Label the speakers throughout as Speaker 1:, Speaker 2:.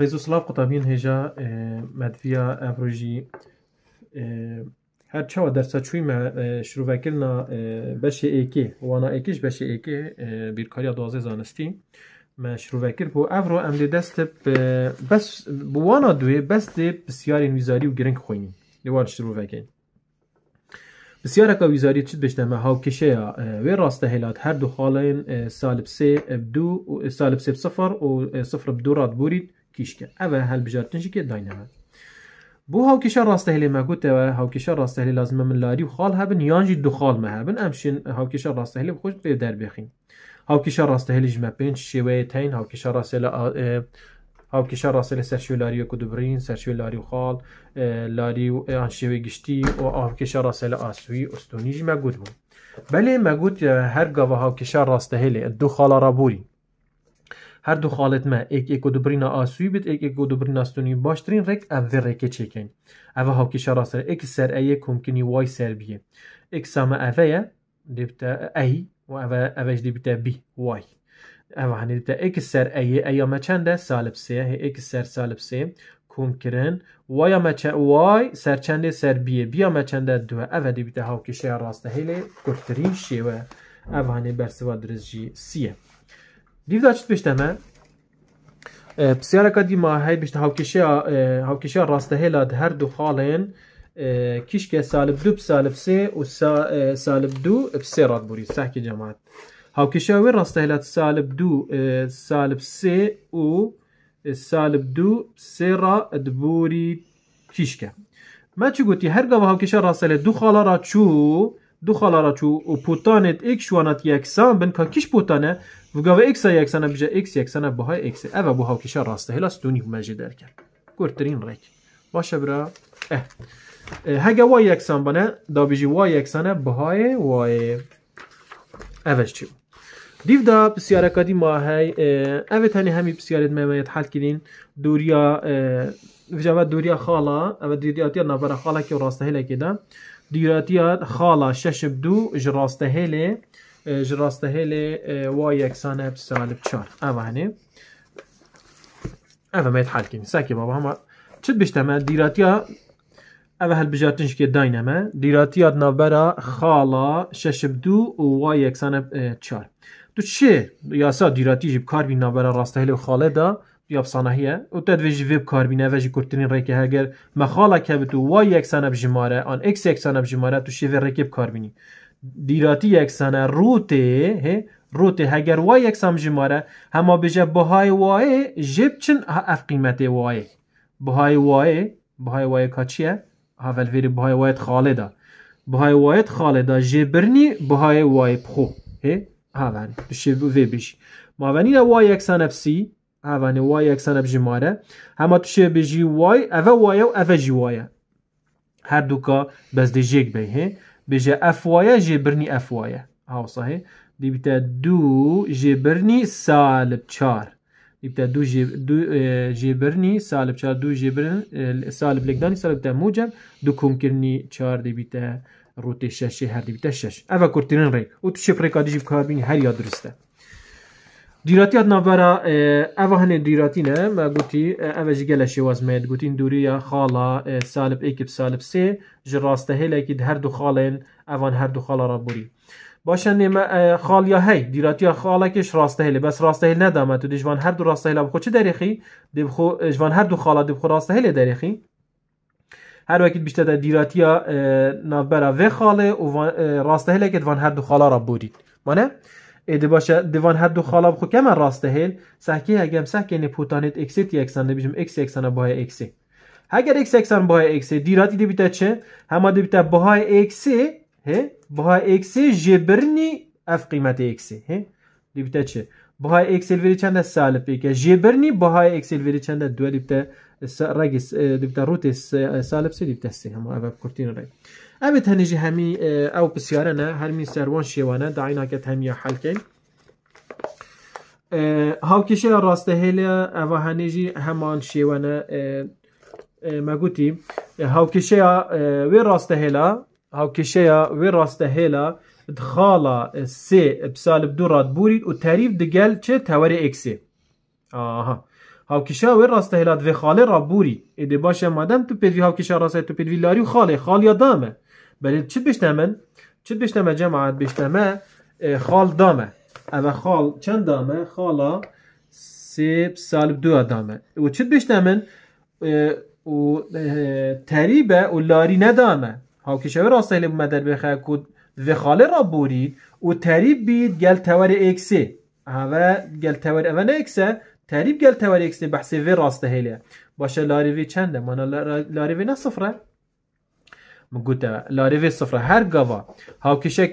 Speaker 1: ريزوسلاف قطابين هجا آه، مدفيا افروجي هر چه درس چوی ما شروع کردن بهش ایکی و آن ایکیش بهش ایکی بیکاری دوازده زانستی ما شروع کرد بو افرو امل دست ب آه، بس بو آن دوی بس د بسیار این ویزاری و گرنگ خوینی لیوان شروع کرد بسیار که ویزاری چی بشه ما هاو کشیا آه، و راست هلات هر دو خالین سالب سه دو سالب سه صفر و صفر بدو راد بورید کیشکن اوه هل بجار تنشی که داینه هست بو هاو کشا راسته هلی ما گوته و هاو راسته هلی لازمه من لاری و خال هبن یانجی دو خال ما هبن امشین هاو راسته هلی بخوش به در بخیم. هاو کشا راسته هلی جمع پینج شیوه تین هاو کشا راسته هلی هاو راسته هلی سرشوی کدوبرین خال لاریو و آن گشتی و هاو کشا راسته هلی آسوی استونی جمع بله هر گوه هاو کشا راسته هلی دو خال را هر دو خالت ما ایک ایک دو برینا آسوی بید ایک ایک دو برینا ستونی باشترین او ڕێک ئەم ڕێکە چێکین ئەە هاوکیشە ڕاستر ئێک سەر ئەیە کومکننی وای سر بیه ایک سربیە اوه یه دیبتا ای و اوه ئەڤش دیبتا بی وای هنی دیبتا ایک سر ایه ایه ما چنده سالب چەندە سالبسێ ایک سر سالب کومکردن کم کرن وای ما ما چه وای سر سر چنده بیه بیا سەرچەندێ سربیە بیامە چەندە دووە ئەە دیبتە هاوکیشەیە ڕاستە هەیلێ کورتترین شێوە ئەوانێ بەرسەوە درستژی سیه دیو دا چت بشته پسیار کدی ما دیما بیشتر هاوکیشی هاوکیشی راسته هیلا هر دو کیش که سالب دو بسالب سه و سالب دو بسه راد بوری کی جماعت هاوکیشی وی راسته هیلا سالب دو سالب سه و سالب دو سه را کیش که ما چی گویی هر گاه هاوکیشی راسته دو خاله را چو دو خالارا چو و پوتانت یک شوانات یکسان بن که کش پوتانه و گاوه ها یکسانه بجه اکس یکسانه بهای اکس اوه هاو کشا راسته هلا ستونی و مجه در کرد گرترین ریک باشه برا اه هگه وای یکسان بنه. دا بجی وای یکسانه بهای وای اوش چیو دیو دا بسیار کدی ما های اوه تانی همی بسیارت ممیت حل کنین دوریا وجبه دوریا خالا اوه دوریا تیر نبرا خالا که راسته هلا کده دیراتیات خالا شش بدو جراسته هلی جراسته هلی و یکسانه بسالب چار اوه هنی اوه مید حال کنی ساکی بابا همه چت بشتمه دیراتیا اوه هل بجاتنش که داینمه دیراتیات نوبرا خالا شش بدو و یکسانه چار تو چه یاسا دیراتی جیب کار بین نوبرا راسته هلی و خاله دا یابسانه هیه او تا دوی جویب و جی ریکه هگر مخالا که بتو وای یک سانه بجماره آن اکس یک سانه بجماره تو شیوه ریکه کاربینی. دیراتی یک سانه روته هی روته هگر وای یک سانه بجماره همه بجه بهای وای جب چن اف قیمت وای بهای وای بهای وای که چیه ها ولویر بهای وای خاله دا بهای وای خاله دا جیبرنی بهای وای بخو هی ها ولی تو شیوه بیشی ما ونی دا وای یک سانه بسی اوانه وای یکسانه بجی ماره هما توشه بجی وای اوه وای او اوه جی وای هر دوکا بس دی جیگ بیه بجی اف وای جی برنی اف وای هاو صحیح دیبتا دو جی برنی سالب چار دیبتا دو جي دو جي برني سالب چار دو جي برن سالب لقداني سالب تا موجم دو كوم كرني چار دیبتا روتي شش هر دیبتا شش اوه کرتنن ریک و تو شفره کادی جیب کار بینی هر یاد درسته دیراتی ات نافرا اوه هنه دیراتی نه ما اوا اوه جگلشی وزمید گوتین دوری یا خالا سالب ایکب سالب سه جراسته هیل اکید هر دو خالن اون هر دو خالا را بوری باشن نیمه خال یا هی دیراتی خالا کش راسته هیل بس راسته هیل ندامه تو دیجوان هر دو راسته هیل بخو چه دریخی بخو جوان هر دو خالا بخو راسته هیل دریخی هر وقت بیشتر در دیراتی نافبرا و خاله و راسته هیل که وان هر دو خالا را بودید مانه؟ ایده باشه دیوان حد دو خالاب خو کمه راسته هیل سحکی اگه هم سحکی نی پوتانیت اکسی تی اکسان دی بیشم اکس اکسان باها اکسی اگر اکس اکسان باها اکسی دی راتی دی بیتا چه همه دی بیتا باها اکسی هی باها اکسی جبرنی اف قیمت اکسی هی دی بیتا چه باها اکسیل ویری چنده سالب ایکه جبرنی باها اکسیل ویری چنده دو دی بیتا رگی دی بیتا روت سالب سی دی بیتا سی همه اوه کورتین ev tenêjî hemî e, ew pisyare ne hermî serwan şêwane dayî naket hemiya helkên e, Havkişeya rastehêliya eva henê jî heman şêwene me gotî e, Havkişeya wê rastehêla Havkişeya wê rastehêla dixala sê pisalib du radbûrît û terîv digel çi tewerê eksê Aha. Havkişa wê rastehêla vê xalê rabûrî êdê baş e madem tu pêdivî havkişa rastê tu pêdivî larî û xalê xaliya da me بلی چی من چی بشنمه جماعت بشنمه خال دامه اوه خال چند دامه خالا سیب سالب دو دامه و چی من و تریبه و لاری ندامه ها شوی راسته لیم مدر بخواه کود و خاله را بورید و تریب بید گل تور اکسه اوه گل تور اوه نه اکسه تریب گل تور اکسه بحثی و راسته هیلیه باشه لاری وی چنده مانا لاری وی نه صفره مگوته لاریوی صفر هر گاوا هاوکشک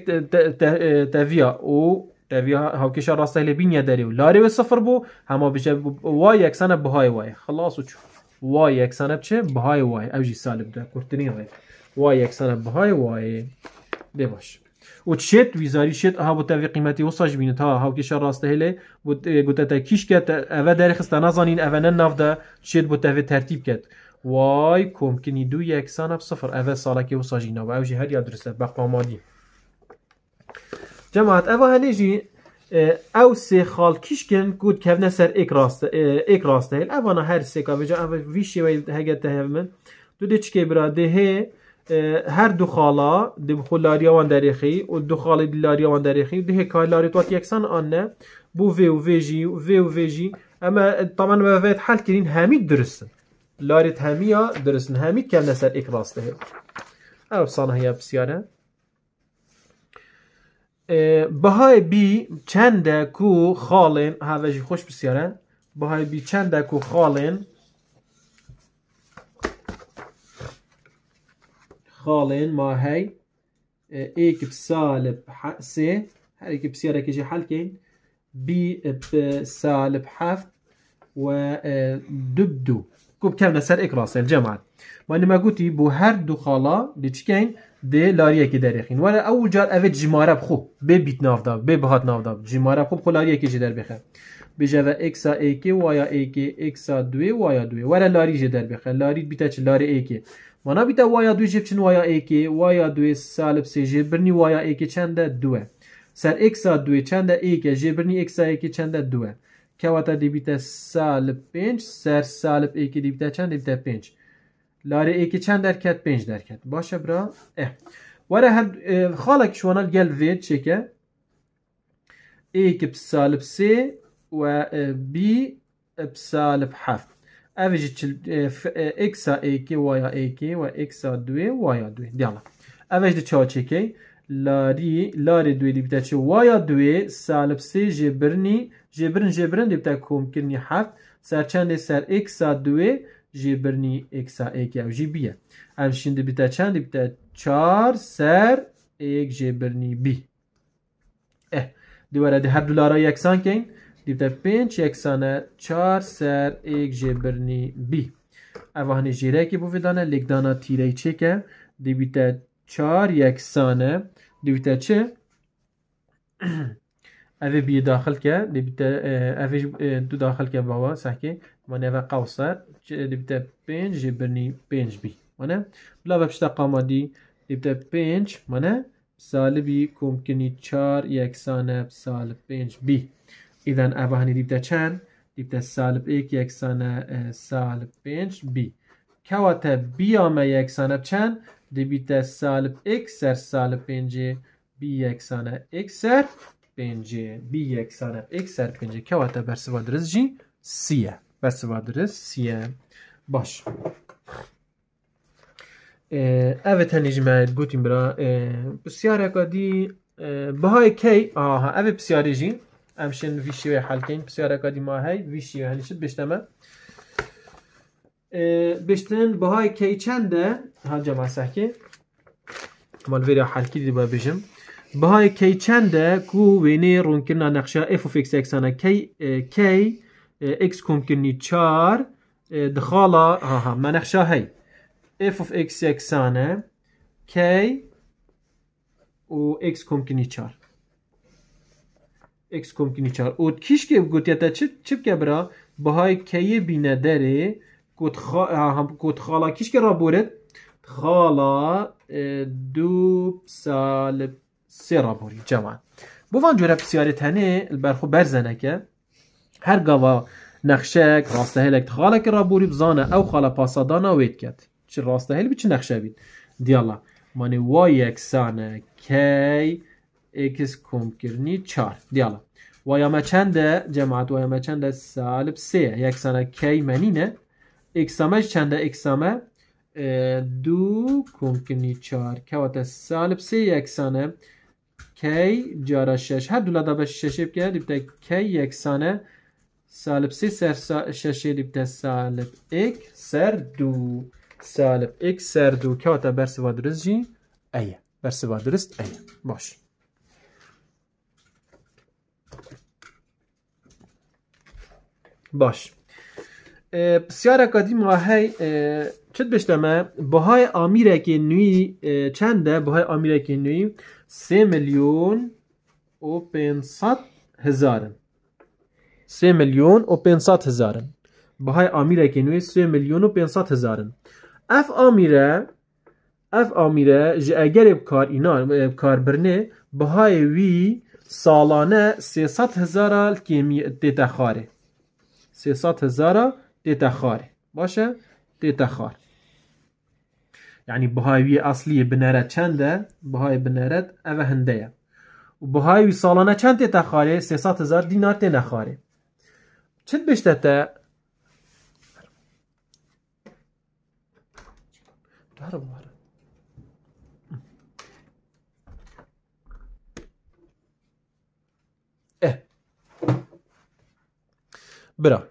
Speaker 1: تویا او تویا هاوکش راست هلی بینیا داری و لاریوی صفر بو همه بشه وای اکسانه بهای وای خلاص و چو وای اکسانه بچه بهای وای اوجی سالب ده کرتنی وای وای یکسانه بهای وای ده باش و چت ویزاری شت ها بو توی قیمتی وصاج بینه تا هاوکش راست هلی بود گوته تا کیش کت اول در خسته نزانین اول نفده چت بو توی ترتیب کت وای کمکنی دو یکسان اب صفر اوه سالکی و ساجینا و اوجی هر یاد درسته بقا مادی جماعت اوه هلی جی او سه خال کیش کن گود کفنه سر ایک راسته ایک راسته هل اوانا هر سه که بجا اوه ویشی وی هگت ده من دو دی چکی برا ده هر دو خالا دم خو وان دریخی و دو خالی لاریوان دریخی ده که لاری توات یکسان آنه بو وی و وی جی و وی و وی جی اما طبعا ما فیت حال کردن همیت درسن لاريت همیا درستن همی كان سر ایک راسته هی او بسانه هیا بسیاره إيه، بهای بی چند کو خالن هاوشی خوش بسيارة بهاي بي چند كو خالن خالن ما هي إيه، ايك بسالب سي إيك بسيارة كيجي حل كاين بي بسالب حفت و إيه، دبدو گوب کەم لەسەر ئێکڕاستێل جەمات وانما گوتی بۆ هەردوو خاڵا دچکەین دێ لاریەکی دەرێخین وەرە ئەو جار ئەوێت ژمارە بخۆ بێ بیت نافدا بێ بەهات نافدا ژمارە خۆ خۆلاریەکیژی دەربخە بژەوە ئکسا ئەیکێ وایە ئەیکێ ئکسا دوێ وایە دوێ وەرە لاریژێ دەربخە لاریت بیتە چ لاری ئەیکێ مانا بیتە وایە دوێ بچین وایە ئەیکێ وایە دوێ سالب سێژێ برنی وایە ئەیکێ چەندە دوێ سەر ئکسا دوێ چەندە ئەیکە ژێبرنی ئکسایەکی چەندە دوێ که واتا دیبیتا سالب پنج سر سالب ایکی دیبیتا چند دیبیتا پنج لاره ایکی چند درکت پنج درکت باشه برا اه وره هر خاله کشوانا گل وید چکه ایکی بسالب سی و بی بسالب حفت اویجی چل اکسا ایکی وایا ایکی و اکسا دوی وایا دوی دیالا اویجی چا چکه لاری لاری دوی دی بتا چه وایا دوی سالب سی جبرنی جبرن جبرن بتا کم کرنی هفت سر چند سر اکسا دوی جبرنی اکسا ایک یا جی بیه امشین شین بتا چند دی بتا چار سر ایک جبرنی بی اه دوباره دی هر دولارا یکسان کن دی بتا پینچ یکسانه چار سر ایک جبرنی بی اوهانی جیره که بودانه لگدانا تیره چکه که بتا چار یکسانه دیوته چه اوه بی داخل که دیوته اوه دو داخل که باوا سحکی و اوه قوصر دیوته پنج جی برنی پنج بی مانه بلا و پشتا قاما دی دیوته پنج مانه سال بی کمکنی چار یک سانه سال پنج بی ایدن اوه هنی دیوته چند سال سالب ایک یک سانه سال پنج بی که واته بی آمه یک سانه چند debita salib ekser salib będzie biyeksane ekser będzie biyeksane ekser będzie kawata bersiva diriz jî siye bersiva diriz siye baş ee, evet henî ji me gotîn bira pisyareka ee, dî e, bihayê key aha ev pisyarê jî em şên vî şîwê helkên pisyareka dî ma hey vî şîwê henî hani, şit bişteme بشتن بهای کی چنده هنجا مسحکی مال ویرا حرکی دی بجم بهای کی چنده کو وینی رون کرنا نقشه اف اف ایکس اکس انا کی کی اکس کم کنی چار دخالا ها ها ما نقشه هی اف اف ایکس اکس انا کی و اکس کم کنی چار اکس کم کنی چار و کیش که گوتیتا چپ که برا بهای کی بینه داره گوت هم گوت خالا کیش که را بورد خالا دو سال سه را بوری جوان بوان جوره بسیاری تنه البرخو برزنه که هر گوا نقشه راسته هلک خالا که را بوری بزانه او خالا پاسادانا وید کرد چه راسته هل بچه نقشه بید دیالا مانی و یکسانه کی اکس کم کرنی چار دیالا و یا چنده جماعت و یا چنده سالب سه یکسانه کی منینه اکسامه چنده اکسامه دو کنکنی چار کوات سالب سه یکسانه کی جارا شش هر دولادا به ششه بکنه دیبتا کی یکسانه سالب سه سر ششه دیبتا سالب ایک سر دو سالب ایک سر دو که برس و درست جی ایه و درست ایه باش باش سیاره دیما هەی چت بشتەمە بەهای نوی چند چەندە بەهای ئامیرێکی نوی 3 میلیون و 500 هزار 3 میلیون و 500 هزارن بەهای ئامیرێکی نوی 3 میلیون و 500 هزارن اف امیره ئەف ئامیرە اگر کار بکارئینا کاربرنێ بەهای وی سالانه 300 هزار کیمی دێتە 300 هزار، تتخار باشه تتخار یعنی بهایی اصلی بنارد چنده بهای بنارد او هنده و بهایوی سالانه چند تتخاره 300 هزار دینار نخاره چند بشته تا برا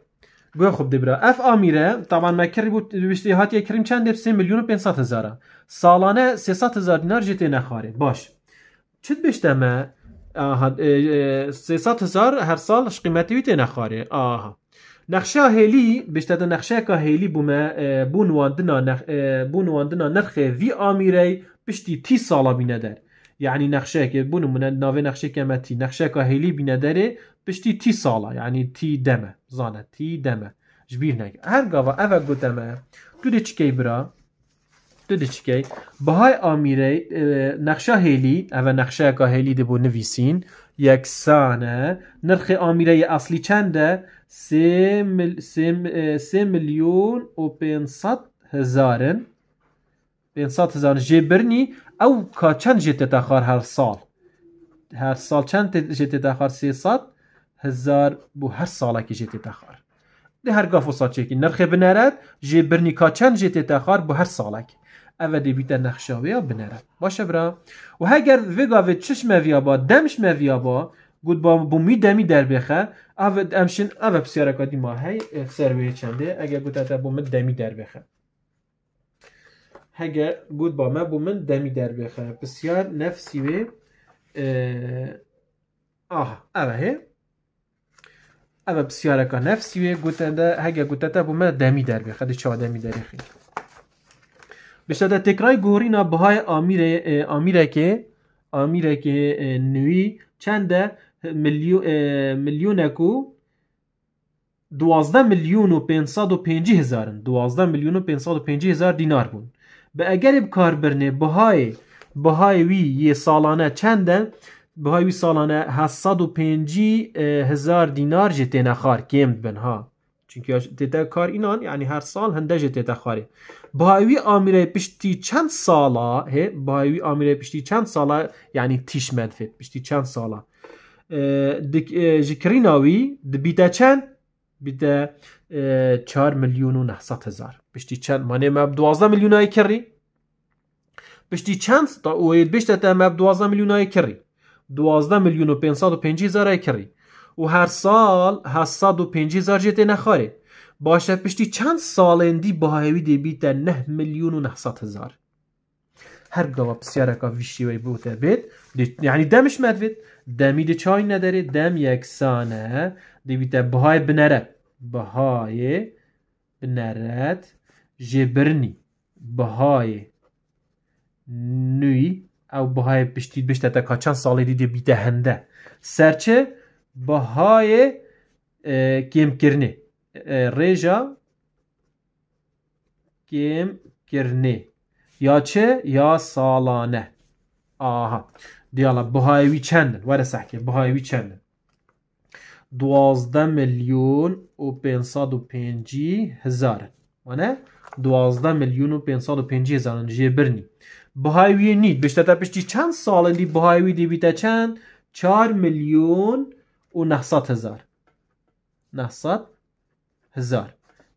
Speaker 1: گویا خب دبرا اف آمیره طبعا مکری بود بشتی هاتی کریم چند 3 میلیون و 500 هزار سالانه 300 هزار دینار جتی نخاره باش چت بشتمه اه 300 هزار هر سال قیمتی ویت نخاره آها نقشه هلی بشتد نقشه که هلی بومه بون واندنا نخ بون واندنا نرخ وی امیره بشتی 30 سالا بینه در یعنی نقشه که بون من ناو نقشه کمتی نقشه که هلی بینه داره بشتی تی سالا یعنی تی دمه زانه تی دمه جبیر نگه هر گاوا اوه گو دمه دو دو چکی برا دو دو بهای آمیره نقشه هیلی اوه نقشه هیلی نویسین یک سانه نرخ آمیره اصلی چنده سه ملیون و پین هزارن پین هزارن جه برنی او که چند جه تتخار هر سال هر سال چند جه تتخار سه سات هزار بۆ هر سالک ژێ تێتاخار دی هەرگاف و که نرخێ بنەرەت ژێ برنیکا بو هر تێتاخار هر سالک؟ دی ئەە دەبیتە ها بنرد باشه برا و هەگەر چش چشمەڤیا با دەمشمەڤیا با گود با بومی دمی در بخه؟ اوه بسیار پسیارەکەی ما چنده اگر چندێ اتا بو می دمی در بخه گود با ما بو من در بسیار نفسی نەفسی اه آه هەیە ئەوە پرسیارەکە نەفسیێ گوتەدە هەگە گوتەتە بوومە دەمی دەربێ خەدە چادەمی دەرخی بشتەدە تێکرای گۆڕینا بەهای ئامیرەکێ ئامیرەکێ نوی چەندە میلیۆنێک و دوازدە میلیون و 550 هزارن دوازدە میلیون و 550 هزار دینار بوون بە ئەگەری بکاربرنێ بەهای بەهای وی یە ساڵانە چەندە بەهای وی ساڵانە 1950 هزار دینار ژ تێنە خار کێم چون چونکە تێتە کار اینان یعنی هەر ساڵ هەندەژ تێتە خارێ باوی ئامیرە پشتی چند ساڵا هێ باوی ئامیرە پشتی چند سالا یعنی تیش فێت پشتی چند سالا ji kirîna wî چند çend 4 میلیون و 900 هزار پشتی چند manê me 12 میلیون کری پشتی چند تا wê bişte 12 milyonayê کری 12 میلیون و 550 هزار کری و هر سال 750 هزار جت نخاره باشه پشتی چند سالندی با هوی دی بیت 9 میلیون و 900 هزار هر گوا بسیار که ویشی وی بوده بید یعنی دمش مدوید دمی دی چای نداره دم یکسانه دی بیت بهای بنره بهای بنرد جبرنی بهای نوی ev bahayê piştî bişte te kaçan salê dîdê bîdehende. Serçe bahayê kêmkirinê. Rêja kêmkirinê. Ya çi ya salane. Aha. Diyala bahayê wî çendin? Were sehkê bahayê wî çendin? دوازده میلیون و پینصد و پینجی هزار. مانه دوازده میلیون و پینصد و پینجی هزار جه برنی. بهایوی نید بشتر پشتی چند سال دی بهایوی دی بیتا چند چار میلیون و نحصات هزار نحصات هزار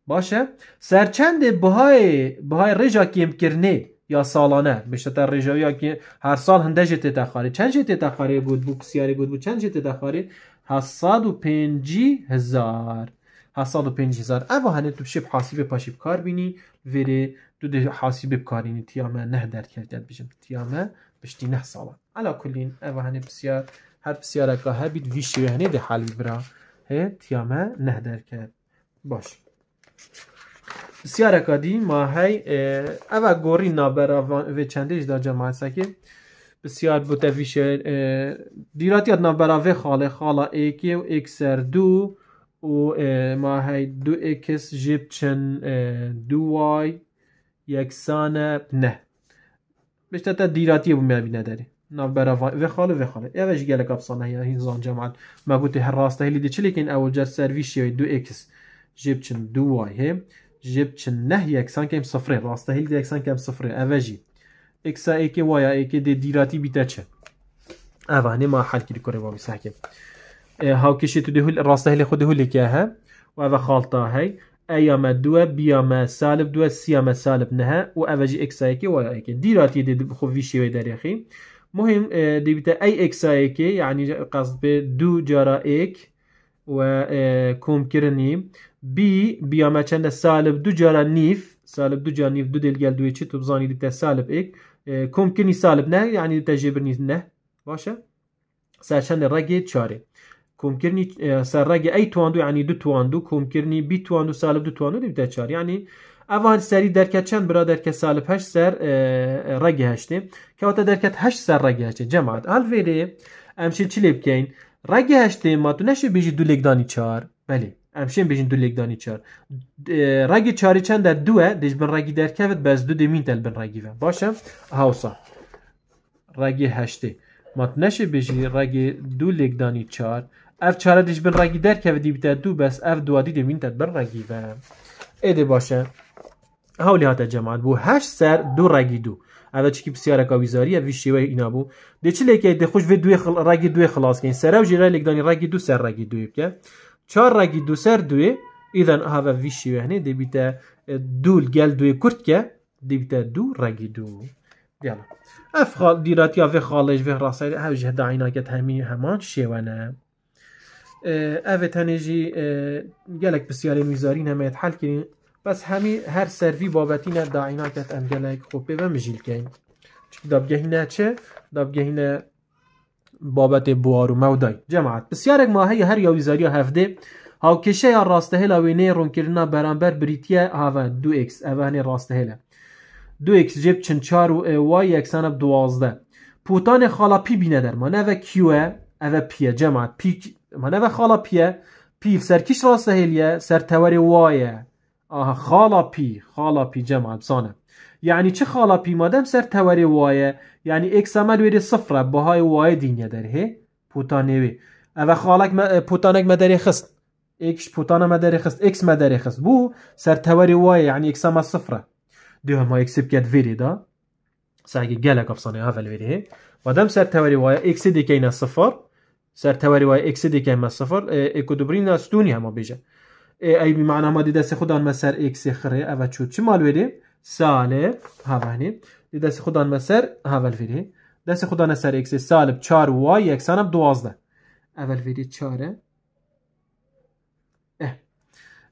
Speaker 1: باشه سر چند بهای بهای رجا کیم کرنه یا سالانه بشتر تا رجا یا که هر سال هنده جتی تخاری چند جتی تخاری بود بود کسیاری بود بود چند جتی تخاری هستاد و پینجی هزار هستاد و پینجی هزار اوه هنه تو بشه به پاشیب کار بینی ویره دو حاسی ببکارینی تیامه نه در کردید بجم تیامه بشتی نه سالان علا کلین اوه هنه بسیار هر بسیار که ها بید ویشی و هنه ده برا تیامه نه در کرد باش بسیار اکادی ما هی اوه گوری نابرا و چندش دا جماعت ساکه بسیار بوده ویشه دیراتی اد نابرا و خاله خاله ایکی و ایک سر دو و ما هی دو اکس جیب چن دو وای یکسان نه بیشتر دیراتی بو داری نداری ناو برا خاله و خاله. اوش گلک کبسانه یا این زان جمعات. ما گوتی هر راسته هلی دی اول اول جر سرویشی دو اکس جیب چن دو وای هم جیب چن نه یکسان کم صفره راسته هلی دی یکسان کم صفره اوشی اکسا وای وایا ایک دی دیراتی بیتا چه اوانه ما حل کری کوری وامی سحکم هاو کشی تو دهول راسته هلی خود دهولی که هم و اوه خالتا هی ئەیامە دووە بیامە سالب دووە سیامە سالب نها و ئەڤژی ئەکسایەکی وەیەکی دي دێ في شێوەی دەرێخی مهم دەبیتە ئەی ئەکسایەکی يعني قصد ب دو جارە ئێک و کۆمکردنی آه، بي بیامە چند سالب دو جارە نيف سالب نيف دو ديل دلگەل دو چی تبزاني دي بتا سالب آه، كوم كرني سالب نە یعنی يعني تەژێبرنی نە باشە سەرچەندە ڕێگەی چارێک کۆمکردنی سەرڕێگە ئەی تواند و یعنی دو تواند و کۆمکردنی تواندو و سالب دو و دیتە چار ینی ئەوان سەری دەرکە چند برا دەرکە سالب سر که سەر ڕێگەهشتێ کەواتە دەرکەت هەش سەر ڕێگەهشتێ جەمات ئالڤێرێ ئەمشی چی لێ بکەین ما تو نەشی بێژی دو لگدانی چار بله ئەمشێن بێژین دو لگدانی چار ڕێگی چاری چند در دوه دەش بن ڕێگی دەرکەوت بس دو دەمین تل بن ڕێگیە باشە هاوسا ڕێگی ما تو نەشی بێژی ڕێگی دو لێکدانی چار. ev çare diş bin regi derke dî bite du bes ev duadî de min te bir rengî ve êdê baş e hewlê hate cemaet heş ser du rengî du ev çikî pisyareka wîzariye vî şêwe îna bû dê çilekê dê xweş vê duê rengî duê xilas kên serew jê lêkdanî rengî du ser rengî duyê bike çar du ser duyê اذا هذا في شي هنا ديبيتا دول قال دو كرتكا ديبيتا دو راكي دو يلا اف خال ديرات يا اوه تنجی گلک بسیاری میزارین نمید حل کرین بس همی هر سروی بابتی نه داعینا کت ام گلک خوب و مجیل کن چون دابگهی نه چه دابگهی نه بابت بوار و مودای جماعت بسیارک ماهی هر یا ویزاری هفته کشه یا راسته هلا نه رون کرنا برانبر بریتیه هاوه دو اکس اوه هنی راسته هلا دو اکس جب چند چار و وای اکسان اب دوازده پوتان خالا پی بینه در ما نه و کیوه اوه پیه جماعت پی ما و خالا پیه پیل راست را سهلیه سرتوری وایه آها خالا پی خالا پی جمع بسانه یعنی چه خالا پی مادم سر توری وایه یعنی اکس عمل ویری صفره باهای وایه دینیه در هی پوتانوی او خالک ما پوتانک مدری خست اکش پوتانه مدری خست اکس مدری خست بو سر توری وایه یعنی اکس عمل صفره دو هم اکس بکت ویری دا سعی گلک افسانه اول ویری هی مادم سر توری وایه اکس دیکینه صفر سر توری وای اکس دیگه ما صفر اکو دوبری ناستونی هم بیجه ای بی معنا ما دیده سی خودان مسر اکس خره او چود چی مال ویدی سالب هاونی دیده سی خودان مسر هاول ویدی دست خودان سر اکس سالب چار وای یکسانم دوازده اول ویدی چاره اه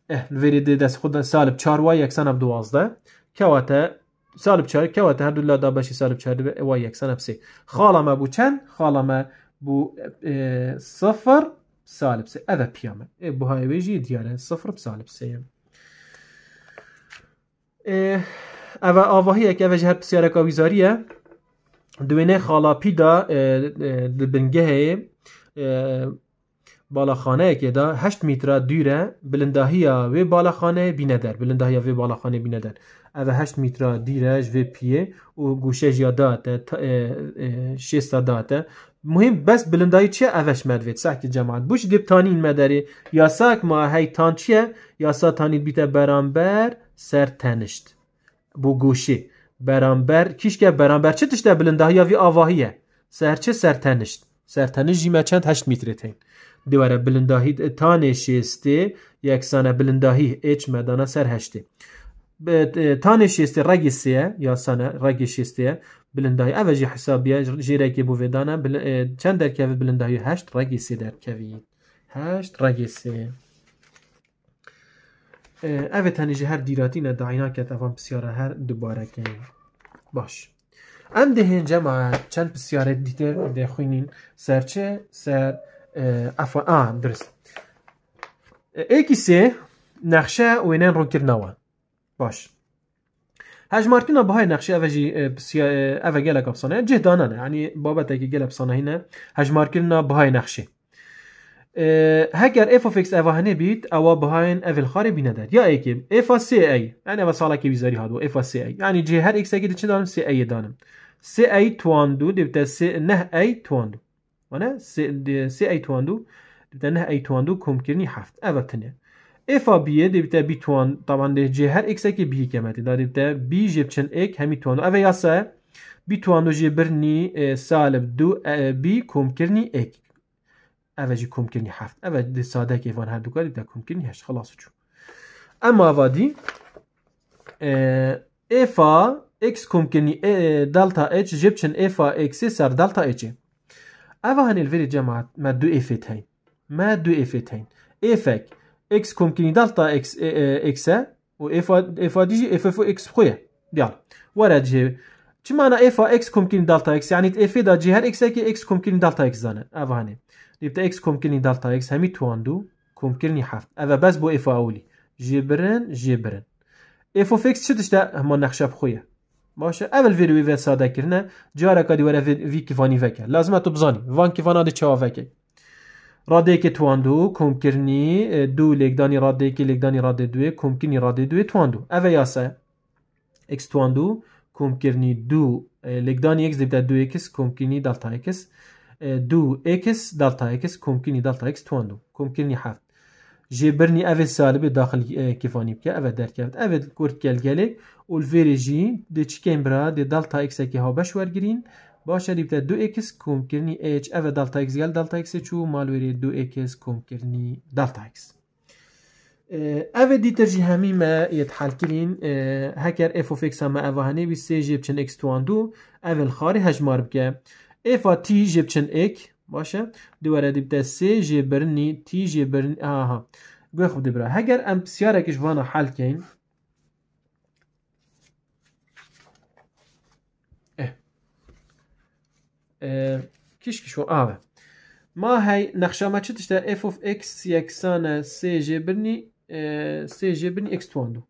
Speaker 1: اه ویدی دست خودان سالب چار وای یکسانم دوازده كواتا سالب 4 كواتا هر دو لا دابشي سالب 4 و يكسان بسي ما بو چند ما Bu e, 0 بسالب سي اذا بيامه إيه بو هاي بيجي دياله 0 بسالب سي إيه اوا آواهی که اوه جهر بسیار کاویزاریه دوینه خالا پیدا دبنگه بالاخانه که دا هشت میتر دیره بلندهی و بالاخانه بینه در بلندهی و بالاخانه بینه در اوه هشت میتر دیره و پیه و گوشه جیا داته شیستا داته مهم بس بلندای چی اوش مدوید ساکت جماعت بوش دیب این مداری یا ساک ما هی تان چیه یا سا تانید بیتا برانبر سر تنشت بو گوشی برانبر کش که برانبر چی تشتا بلندای یا وی آواهیه سر چه سر تنشت سر تنشت جیمه چند هشت میتره تین دواره بلندایی تانشیسته یکسانه بلندایی ایچ مدانه سر هشته تاني شیستی رگی سیه يا سنة رگی شیستیه بلنداي اوه جی حسابیه جی رکی بو ویدانه بل... اه، چند درکوی بلندهی هشت رگی سی درکوی هشت رگی سی اه، اوه تانی جی هر دیراتی نه دعینا کت اوان پسیاره هر دوباره که باش ام دهین جماعه چند پسیاره دیده دخوینین سر چه سر اه، افا آه درست ایکی سي نخشة وینن رو کرنوان باش هج مارتینا بهاي نقشي افجي بسيا افا جالك افسانه جه دانانه يعني یعنی بابا تاكي جال افسانه هنا هج مارتينا بهاي نقشي هاجر اف اوف اكس افاهن بيت او بهاين اف الخاري بينا دار يا ايكي اف سي اي يعني یعنی بسالا كي بيزاري هادو اف سي اي يعني یعنی جه هر اكس اكيد تشي دارم سي اي دانم سي اي تواندو دبتا سي نه اي تواندو وانا سي اي تواندو دبتا نه اي تواندو كوم كيرني حفت افا تنين اف بی دیویته بی توان طبعا ده جی هر اکس اکی بی کمتی دا دیویته بی جیب چن اک همی توان اوه یاسا بی توان دو جی برنی سالب دو بی کم کرنی اک اوه جی کم کرنی هفت اوه دی ساده که ایوان هر دو کار دیویته کم کرنی هشت خلاص چو اما وادی افا x kumkini e, delta h jibçin efa eksi ser delta h'i. Eva hanil veri cemaat ma du efet hayn. Ma du efet hayn. Efek اكس كومكين دالتا اكس اكس و اف اف دي جي اف اف اكس خويا بيان ورا جي تشمانا اف اكس كومكين دالتا اكس يعني اف دا جي هر اكس كي اكس كومكين دالتا اكس زانا اف هاني ديبتا اكس كومكين دالتا اكس همي تواندو كومكين حفت هذا بس بو اف اولي جبرن جبرن اف اف اكس تشتا هما نقشه بخويا باشه اول فيديو فيت ساده كرنا جارك ادي ورا في كيفاني فكا لازم تبزاني فان كيفانا دي تشوا فكا دو رادەیەکە تواندوو کۆمکردنی دوو لێکدانی ڕادێکی لێکدانی ڕادێ دوێ کۆمکردنی ڕادێ اکس تواندوو دو اکس کم تواندوو کۆمکردنی اکس دو اکس دلتا اکس کم دالتاکس دلتا اکس دالتاکس کۆمکردنی دالتاکس تواندوو کۆمکردنی هەفت جێبرنی سال به داخل کفانی بکە اول دەرکەوت جی کورد چکیم برا دچکەمبرا دلتا اکس اکی ها بشور گرین باشەریبدە دو اکس ایچ کۆمکردنی H اکس گل دلتا دالتاکسە چو مالوێری دو اکس کم ئکس دیتر جی ئەێ ما هەمیمە حل هەکەر هکر اف اف اکس همه دوو ئەڤل خاری هەژمار بکە ئFT ژێبچن ئێک باشە الخاری هجمار سێ ژێبرنی تی خوب ئاها گوێ خودبرا هەگەر ئەم پرسیارێکیش حل حالکەین کشکش و آوه ما های نقشه ما چه تشتا f of x یکسان سی جه برنی سی برنی x تواندو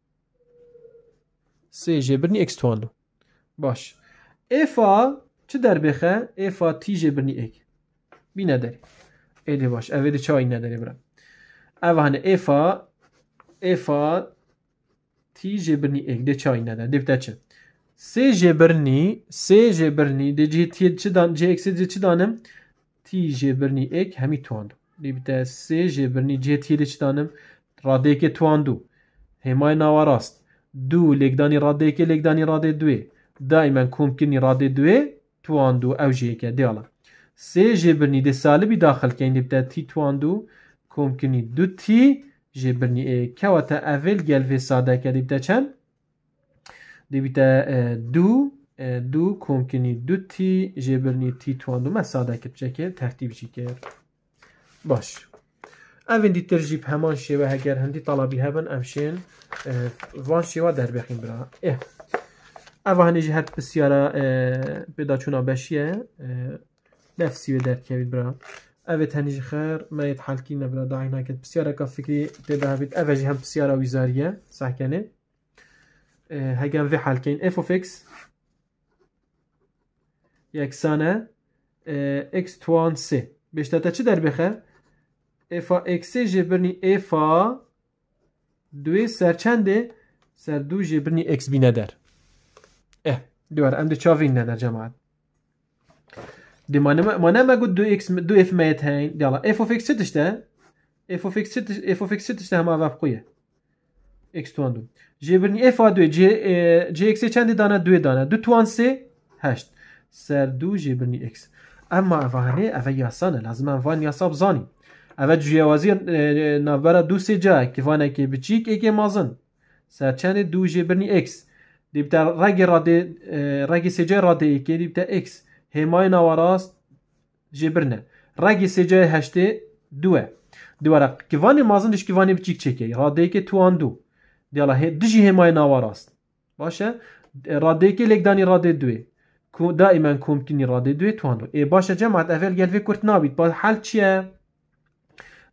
Speaker 1: سی جه برنی x تواندو باش f a چه در بخه f a t جه برنی ایک بی نداری ایده باش اولی چایی نداری برم اوه هنه f a f a t جه برنی ایک ده چایی نداری ده بتا چه سج برني سج برني دي جي تي جدان جي اكس دي جدانم تي جي برني اك همي تواندو دي بتا جي برني جي تي دي جدانم راديك تواندو هماي ناوا راست دو لێکدانی ڕادێکی لێکدانی ڕادێ دوێ دایمان کۆمکردنی ڕادێ دوێ تواند و ئەو ژەیەکە دێڵە سێ ژێبرنی دە بتا تي تواندو تی تواند و کۆمکردنی دوتی ژێبرنی ئێ کەواتە ئەڤل گەلڤێ سادەکە دیبدە چەند دیویتا دو دو کمکنی دو تی جبرنی تی توان دو ساده که بچکه ترتیب چی کرد باش اوین دی ترجیب همان شیوه اگر هندی طلابی هبن امشین وان شیوه در بخین برا اه اوه هنی هر بسیاره پیدا چونا بشیه نفسی و درد کبید برا اوه تنیج خیر ما یت حلکی نبرا داعی ناکت بسیاره که فکری اوه هبید هم جهت بسیاره ویزاریه صحکنه اگر we halkeyn f of x یکسانه x توان c باش تا در بخه f x جبرنی f دوی سر سر دو جبرنی x بی ندر اه دوار ام دو ندر جماعت دي ما نما قد دو x دو f ميت هين يلا f of x f of x هم افقويه x توان دو برنی f a دو j x چند دانه دو دانه دو توان سه هشت سر دو ج برنی x اما اوانه اوه یاسانه لازم اوان یاسا بزانی اوه جویوازی نابرا دو سه جا که وانه که بچیک ایک مازن سر چند دو ج برنی x دیبتا رگی راده رگی سه جا راده ایک دیبتا x همای نواراست ج برنه رگ سه جا هشته دوه دوارا کیوانی وانه مازن دش کیوانی وانه بچیک چکه راده که توان دو دیالا هی دجی همای است باشه راده که لگدانی راده دوی دائما کمتینی راده دوی توانو ای باشه جماعت اول گلوی کرت نابید با حل چیه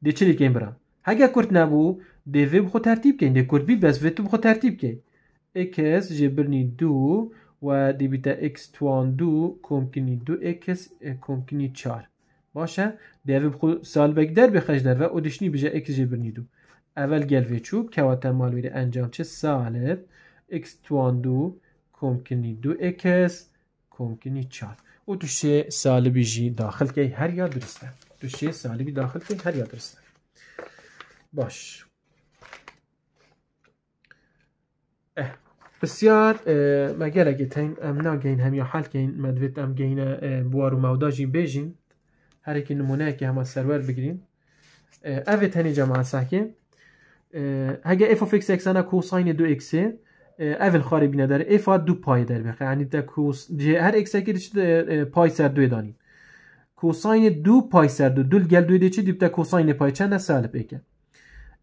Speaker 1: دی چلی کن برا هگه کرت نبو دی وی بخو ترتیب کن دی کرت بی بس وی تو بخو ترتیب کن اکس جبرنی دو و دی بیتا اکس توان دو کمکنی دو اکس کمکنی چار باشه دی وی بخو سال بگدر بخش در و او دشنی بجا اکس برنی دو اول گلوی چوب مال مالوێری انجام چه ساڵێت اکس توان دو کمکنی دو اکس، کمکنی چار و توشێ سالبی که هر یاد درستە توشێ سالبی داخل که هر یاد درسته باش اه بسیار مەگەرەگە تین هم یا حل گین مدویت ام گین بوار و اکی نمونه اکی همه سرور سەرەر اوه تنی جمعه جەماساکێ هگه اف اف اکس اکسانه کوساین دو اکسه اول خاره بینه در اف ها دو پای در بخه یعنی در کوس جه هر اکس اکی دیچه پای سر دو دانیم کوساین دو پای سر دو دل گل دوی دیچه دیبتا کوساین پای چند سالب اکه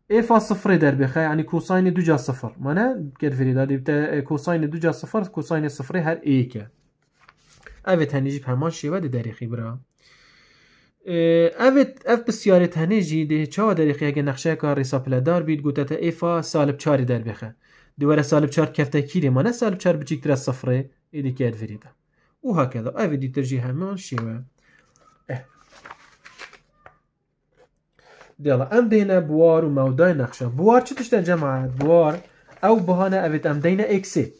Speaker 1: اف صفر در بخه یعنی کوساین دو جا صفر مانه گد فریدا دیبتا کوساین دو جا صفر کوساین صفر هر ایکه اوه تنیجی پرمان شیوه دی دریخی برا اوت اف بسیار تنه جی ده چا دریخ یک نقشه کار ریسا پلدار بید گوته تا ایفا سالب چار در بخه دوره سالب چار کفته کیری ما نه سالب چار بچیک تر صفره ایدی که اد فریده او ها کده اوی دی ترجی همان شیوه دیالا ام دینا بوار و مودای نقشه بوار چی تشتن جمعه بوار او بهانه اوی ام دینا اکسی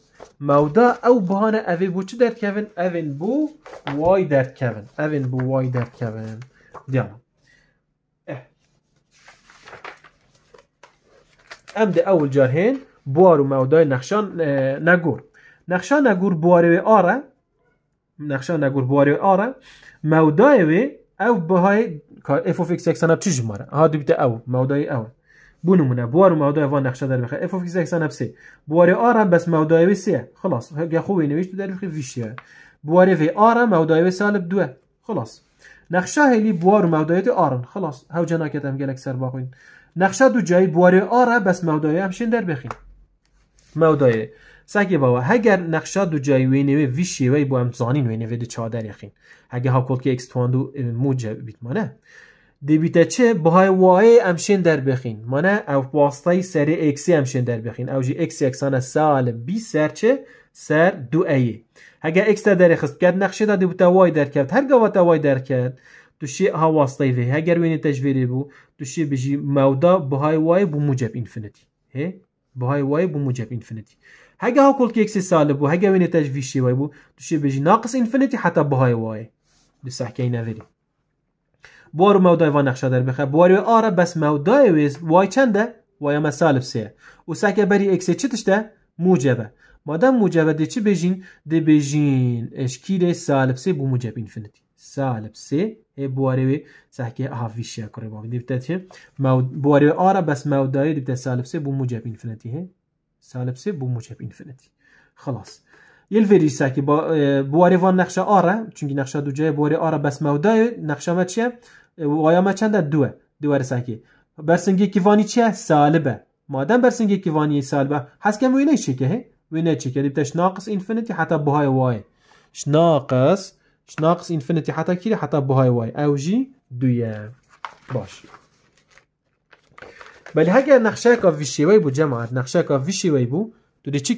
Speaker 1: مودا او بهانه اوی بو چی درد کهوین اوین بو وای درد کهوین اوین بو وای درد کهوین ديالها اه امد اول جارهين بوار وموداي نخشان إيه، نغور نخشان نغور بواري وي ارا نخشان نغور بواري وي ارا موداي او بهاي اف اوف اكس اكس انا ها هادو بتا او موداي او بو نمونه بوار موداي وان نخشان در بخه اف اوف اكس اكس انا بسي بواري ارا بس موداي سي خلاص هكا خوي نويش تدار بخه فيشيا بواري في ارا موداي سالب 2 خلاص نقشه هیلی بوار مودایت آرن خلاص هاو هم گلک سر باقوین نقشه دو جای بوار آره بس مودایه همشین در بخین مودایه سگی بابا هگر نقشه دو وی نوی وی شیوی با هم زانین نوی دو چادر یخین هگه ها کل که اکس تواندو موجه بیتمانه دەبیتە چ بەهای وایە ئەمشێن دەربخین منە ئەو پاستای سەری ئەکسی او دەربخین ئەوژی ئەکسێکسانە ساڵە بی سەرچێ سەر دوئەیە هەگە ئەکستا دەرەخست کرد نەخشێدا دەبتە وای دەرکرد هەرگەوەتە وای دەرکرد توشی هەواستەی وێ هەگەر وێنی تەژێری بوو توشی بژی ماودا بەهای وایە بوو موجب ئینفنتی هێ بەهای وایە بوو موجب ئینفنتی هەگە ها کلکێکسی ساڵە بوو هەگە وێنێ تەژویشی وای بوو توشی بژی ناقص ئینفنتی حتا بەهای وایە بسەحکەی نەڤری بارو مودای نقشه در بخه بارو آره بس مودای ویز وای چنده وای ما سالب سه و سکه بری اکسه چی تشته موجبه مادم موجبه دی چی بجین دی بجین اشکیل سالب سه بو موجب اینفینیتی سالب سه ای بواره وی سحکه کره چه مود آره بس مودای دیت سالب سه بو موجب اینفینیتی سالب سه بو موجب اینفینیتی خلاص یل فریسا که با بواری وان نقشه آره چونی دو جای بواری آره بس موداه نقشه ما چیه وایا ما چند دو دو فریسا برسنگی کیوانی چیه سالبه مادم برسنگی کیوانی سالبه حس که وینه چی که وینه چی که دیپتش ناقص اینفینیتی حتی بهای وای شناقص شناقص اینفینیتی حتی کی حتی باهای وای او جی دویه باش بلی هاگه نقشه کا ویشی وای بو جماعت نقشه کا ویشی وای بو تو دی چی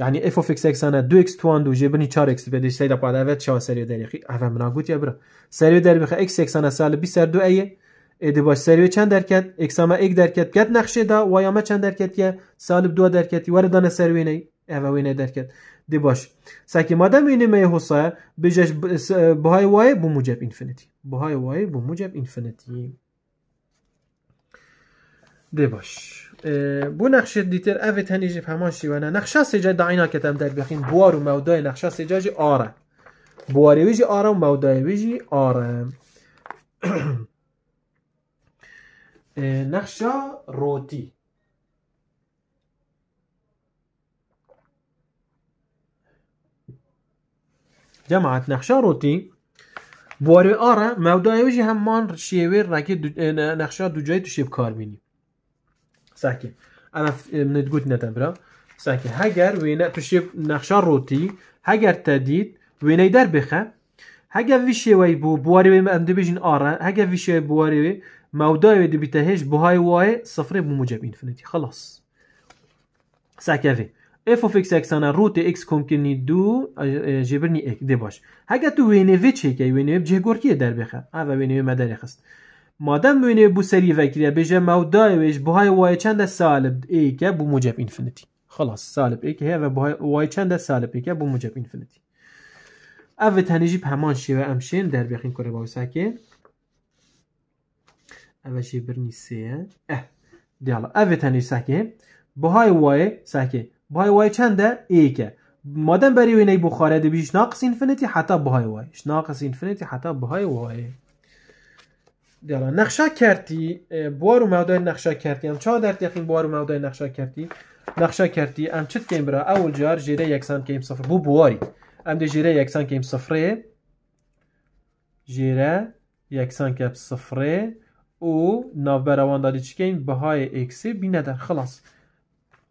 Speaker 1: یعنی یعنی اف اوف اكس اكس انا 2 اكس 2 تواندو جيبني 4 اكس بدي سيدا بعد افات شو سيريو داري اخي افا منا قلت يا برا سيريو داري بخا اكس اكس انا سالب بي سر دو ايه ادي باش سيريو چند دركت اكس اما اك دركت كات نقشه دا و ما چند دركت يا سالب دو دركت ورد انا سيريو ني افا وين دركت دي باش ساكي مادام يني ما يهوسا بجش بهاي واي بموجب انفينيتي بهاي واي بموجب انفينيتي دي باش بو نقش دیتر و هەنیژی هەمان شیوانە داینا کتم در بخین بوار و مەودای نقش سێجاژی جی آره بوار آره و مەودایویژی آره. نقش روتی ڕۆتی جەماعات آره ڕۆتی بوارێ ئارە همان هەممان شێوێ ڕێکی دو جایی تو کار بيني ساکی انا نتقول نتا برا ساكي هاجر وين تشي نقشا روتي هاجر تديد وين در بخا هاجر في شي بو بواري ما عندي بجن ارا هاجر في شي بواري مودا يد بتهش بهاي واي صفر بموجب انفينيتي خلاص ساكي وی. اف اوف اكس اكس انا روتي اكس كوم دو جبرني اك دي باش هاجر تو وين في تشي كي وين بجه غوركي دار بخا هذا وين ما خست مادام سری بوو بجه ڤەکرە بێژە بو بهای وای چند سالب که، بو موجب ئینفنتی خلاص سالب بو و وای چند سالب ئیکە بوو موجب ئینفنتی شی و امشین. در ئەم کره دەربێخین کورە باوساکێ ئەوەشی برنی سەیە ئە دیاڵە ئەڤێت هەنێژ ساکێ بهای وایە بو بهای وای چەندە بری مادەم بەری بو بخارە بیش ناقص اینفنتی حتی بهای وای ناقص اینفنتی حتا های وای دیالا نقشا کردی بوارو مودای نقشا کردی ام چه در تخین بوارو مودای نقشا کردی نقشا کردی ام چت کیم برا اول جار جیره یکسان کیم صفر بو بواری ام دی جیره یکسان کیم صفره جیره یکسان کیم صفره او ناو براوان دادی چکین بهای اکسی بی ندر خلاص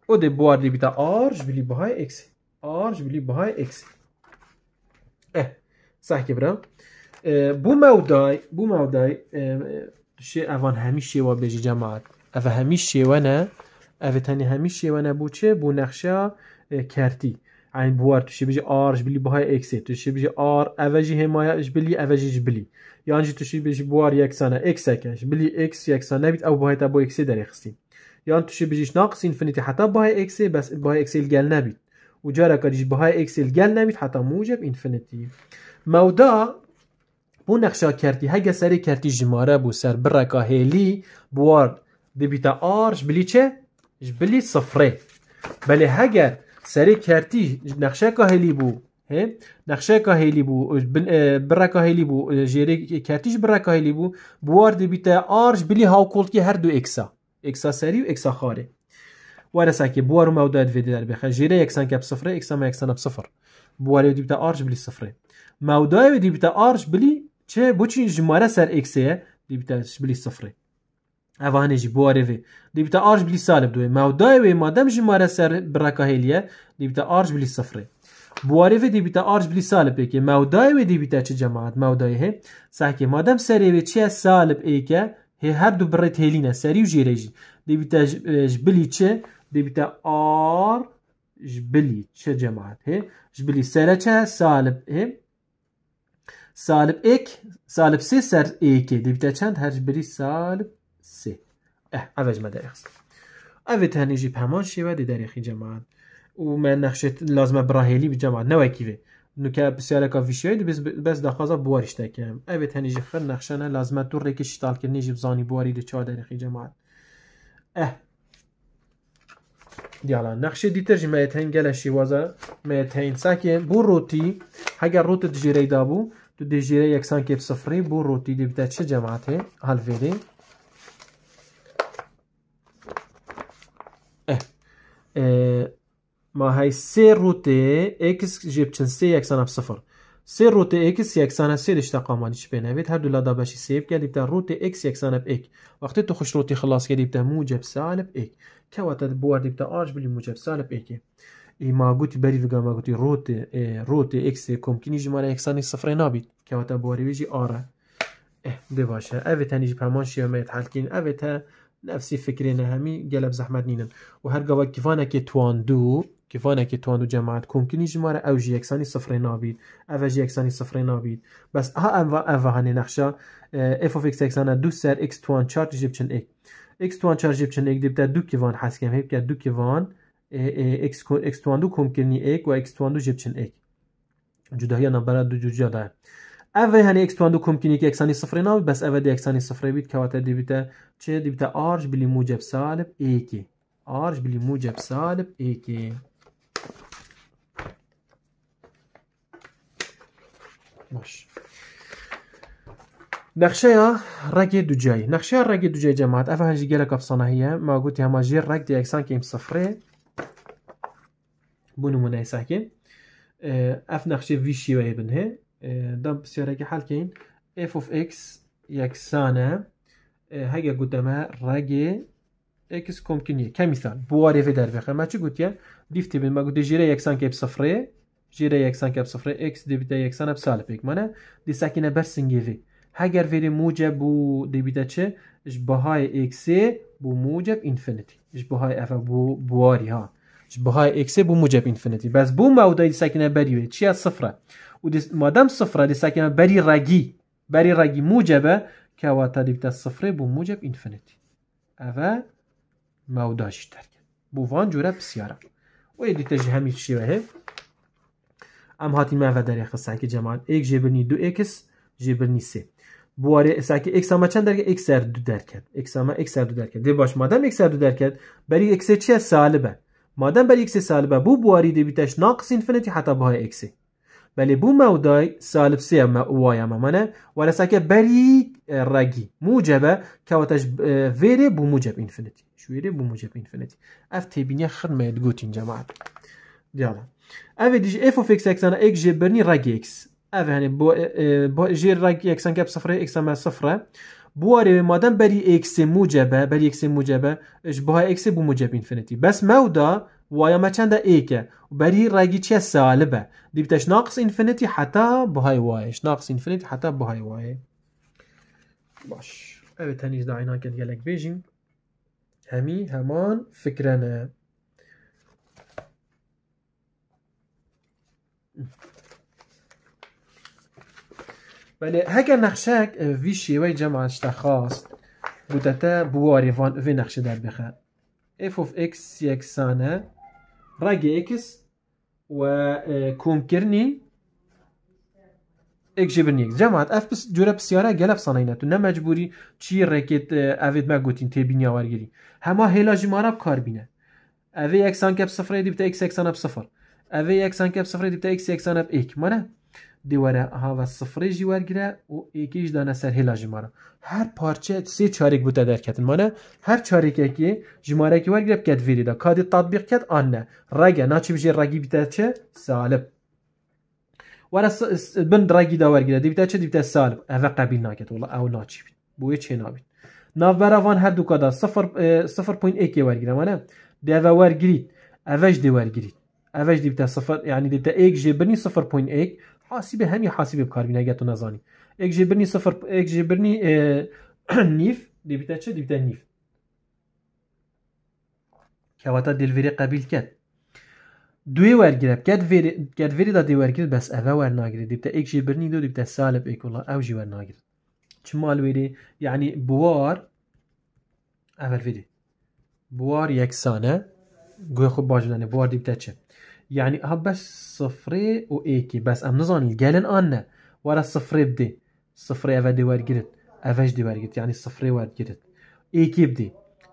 Speaker 1: او دی بوار دی بیتا آرژ بلی بهای اکسی آر بلی بهای اکسی اه صحیح که بو وداي بو وداي شي اوان همی شیوا بجی جماعت او همی شیوانه او تنی همی شیوانه بو چه بو نقشا کرتی يعني بوار تشي بيجي ار جبلي بهاي اكس تشي بيجي ار افاجي هما جبلي افاجي جبلي يعني جي تشي بيجي بوار يكسانا اكس هكا جبلي اكس يكسانا بيت او بهاي تابو اكس داري خصين يعني تشي بيجيش ناقص انفينيتي حتى بهاي اكس بس بهاي اكس القال نبيت وجارك جي بهاي اكس القال نبيت حتى موجب انفينيتي مودا نقشا نەخشاکەرتی هەگە سەری کەرتی جماره بو سر برکا هیلی بوار دەبیتە آرش بلی چێ بلی سفرێ بەێ هەگەر سەری کەرتی نەخشەکە بو بوو نەخشەکە هێلی بو بڕێکا هێلی بو ژێرە کەرتیش بڕێکا هیلی بو بوار بیتا آرش بلی هر دو اکسا اکسا سری و خاره وارسا که بوار و بخیر جیره اکسان که بصفره اکسان ما اکسان بصفر بوار دی بیتا آرش بلی سفرێ مەودای بیتا آرش بلی چه بوچی جمعره سر اکسه دی بیتا شبلی صفره اوانه هنه جی بواره وی بیتا آرش بلی سالب دوی مودای وی مادم جمعره سر براکا هیلیه دی بیتا آرش بلی صفره بواره وی بیتا آرش بلی سالب ایکه مودای وی دی بیتا چه جماعت مودای هی سحکه مادم سری وی چه سالب ایکه هی هر دو سری و جیره جی دی بیتا جبلی چه دی بیتا ار جبلی چه جماعات هی جبلی سارة چه سالب هي سالب إك سالب سي سر إيكي دي چند هر بري سالب سي اه اوج ما درخص اوي تهنيجي بهمان شيوه دي دريخي جماعات وما نخشت لازم براهيلي بجماعات نواكي في نوكا بسيالكا فيشيوي دی بس بس داخوازا بواريش تاكم اوي تهنيجي خر نه لازم تور ريكي شتال كرنيجي بزاني بواري دي چا دريخي جماعات اه ديالا نقش دي جی میتین گلشی وزا میتین يتهين ساكن بو روتي هاجر روت تجري دابو تو dijîre یکسان kêf sifrî bû روتی dê bide çi cemaetê helvêrê? ما های سه روتی اکس جیب چن سه یکسان اف صفر سه روتی اکس یکسان سه رشته قامانیش بنوید هر دولا دابشی سیب گلیب در روتی اکس یکسان اف اک وقتی تو خوش روتی خلاص گلیب در موجب سالب اک که وقت بوار دی در آج بلی موجب سالب اکه ای بری ئی ماگوتی بەری ڤگا ماگوتی ڕۆتێ ڕۆتێ ئەکسێ کۆمکنی ژمارە یەکسانی سفرێ نابیت کەواتە بۆریویژی ئارە دێ باشە ئەێ تەنیژ پەمان شێمێت حالکین ئەێ تە نفسی فکرێنە هەمی گەلب زحمت نینن و که توان هەرگەوە کیفانێکی تواندوو کیفانێکی تواند و جەماعات کۆمکنی ژمارە ئەو ژی یەکسانی سفرێ نابیت ئەڤژ یەکسانی سفرێ نابیت بەس ئا ئەڤ ئەڤ هەنێ نەخشە ئفکسەکسانە دو سر ئکس توان چارتژی بچن ئێک ئکس توان چارژی بچن ئێک دو دوو کیوان حەسکەم که دو کیوان x2 كومكنني ايك و x2 جبتشن ايك جدا هي نمبر دو جوجا دا اوه هني x2 كومكنني كي اكساني صفر ناوي بس اوه دي اكساني صفر بيت كواتا دي بيتا تشي دي بيتا ارج بلي موجب سالب ايكي ارج بلي موجب سالب ايكي ماشي نقشه رقي دجاي نقشه رقي دجاي جماعه افهم جي لك افصنا هي ما قلت يا ما جي الرق دي اكسان كيم صفري بو نمونه ای ساکن اف نقشه وی شی وی بنه دم بسیاره که حل کهین اف اف اکس یک سانه گوده ما راگه اکس کم کنیه کمی سان بواره وی در بخواه ما چی گوده یا دیفتی بین ما گوده جیره یک سان که بصفره جیره یک سان که بصفره اکس دی بیتا یک سانه بسال پیک مانه دی ساکنه برسنگی وی هگر ویری موجه بو دی چه اش بهای اکسه بو موجه بو اش بهای بو بواری ها بهاي اكس بو موجب انفينيتي بس بو مودا دي ساكنه بري وي تشي صفر و ما دام صفر دي ساكنه بري راغي بري راجي موجب كوا تدي بتا صفر بو موجب انفينيتي افا مودا شتر بو وان جورا بسياره و يدي تجهم شي وه ام هاتي ما فدر يا خصان كي جمال اك جيبني دو اكس جيبني سي بواره اساكي اكس ما چند درك اكس ار دو درك اكس ما اكس ار دو درك دی باش ما دام اكس ار دو درك بري اكس تشي سالبه مادم بەر x سالبە بو بواری بیتش ناقص ئینفنتی حتا بهای x بەێ بله بو مودای سالب سێ وایە مەمەە وە لە ساکه بری ڕگی موجبه کەوتەش vێرێ بو موجب ئینفنتی شوێرێ بو موجب ئینفنتی ئەف تێبینە خرمێت گوتین جەماعات اکس ئەێ ایک جبرنی ئەک ایکس ڕگی هنی بو هەنێ بۆ اکس ڕگی یەکسەنکە اکس ئەکسەمە صفره بواري مادام بري اكس موجبه بري اكس موجبه اش بها اكس بو موجب انفينيتي بس مودا ويا ما چند ايكه وبري راجي تشا سالبه دي بتش ناقص انفينيتي حتى بهاي اش ناقص انفينيتي حتى بهاي واي باش evet henüz daha كان gelek بيجين همي همان فكرنا بله هگه نقشک وی شیوه جمعش اشتا خواست بوده تا بواری وان وی نقشه در بخه اف اف اکس یکسانه رگ اکس و کون کرنی اک جبرنی اکس جمعات اف بس جورا بسیاره گلب سانه اینه تو نمجبوری چی رکت اوید ما گوتین تی بینی آور گیری همه هلا جمارا بکار بینه اوی اکسان کب صفره دیبتا اکس اکسان اب صفر اوی اکسان کب صفره دیبتا اکس اکسان اب اک مانه دیواره ها و صفر ور گیره و یکیش دانه سر هلا جماره هر پارچه سه چاریک بوده در کتن مانه هر چاریک یکی جماره کی ور گرب کد ویری دا کادی تطبیق کد آنه رگه ناچی بجی رگی بیته چه سالب ورا بن رگی دا ور گیره دیبته چه دیبته سالب اوه قبیل ناکد والله او ناچی بید بوی چه نابید ناوبره وان هر دو کدا صفر اه، صفر پوین ایکی ور گیره مانه دیوه ور گیرید اوش دی ور گیرید اوش دیبته صفر یعنی دیبته ایک جی بنی صفر پوین ایک حاسبه هەمی حاسبه اگه بکاربین ئەگە تۆ نەزانی ئێک ژێ برنی سفر ئێک ژێ برنی اه، نیف دیبیتە چ دیبتە نیف کەواتە دلڤێری قەبیل کرد دوێ وەرگرە گەدڤێریدا دێوەرگرت بەس ئەە وەرناگرێت دیبتە ئێک ژێ برنی دۆ دیبتە سالب ئێکوڵە ئەو ژی وەرناگرێت چ مالوێری یعنی بوار اول ئەڤەرێری بوار یەکسانە گوێ خوب باش بدانێ بوار دیبتە چه يعني اه بس صفري وإيكي بس أم نظن الجالن أنا ورا الصفري بدي صفري افا دي وار وارجرت أفاج دي وار وارجرت يعني الصفري وارجرت إيكي بدي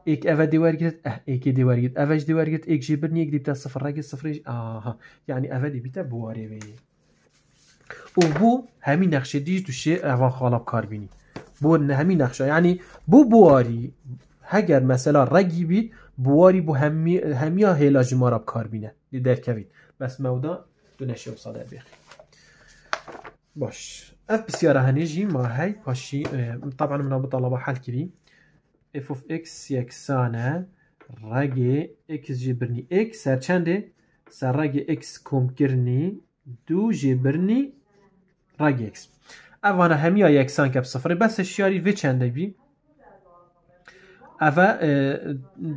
Speaker 1: إيك أفا دي وار وارجرت أه إيكي دي وار وارجرت أفاج دي وار وارجرت إيك جيبرني إيك دي بتا صفر راكي صفري آه يعني افا دي بتا بواري بي بو همي نقشة ديج دوشي أفان خالب كاربيني بو همي نقشة يعني بو بواري هەگەر مثلا ڕەگی بیت بواری بو هەمیا هێلاژی مارە بکار بینە لدار كبير بس مودا دونيشي وصلا بيخي باش اف بي سي راه نيجي ما هاي باشي آه، طبعا من ابو طلبه حال كبير اف اوف اكس يكسانا راجي اكس جبرني اكس سرچاندي سر راجي اكس كوم كرني دو جبرني راجي اكس اوانا هميا يكسان كاب صفر بس الشاري في چاندي بي اوه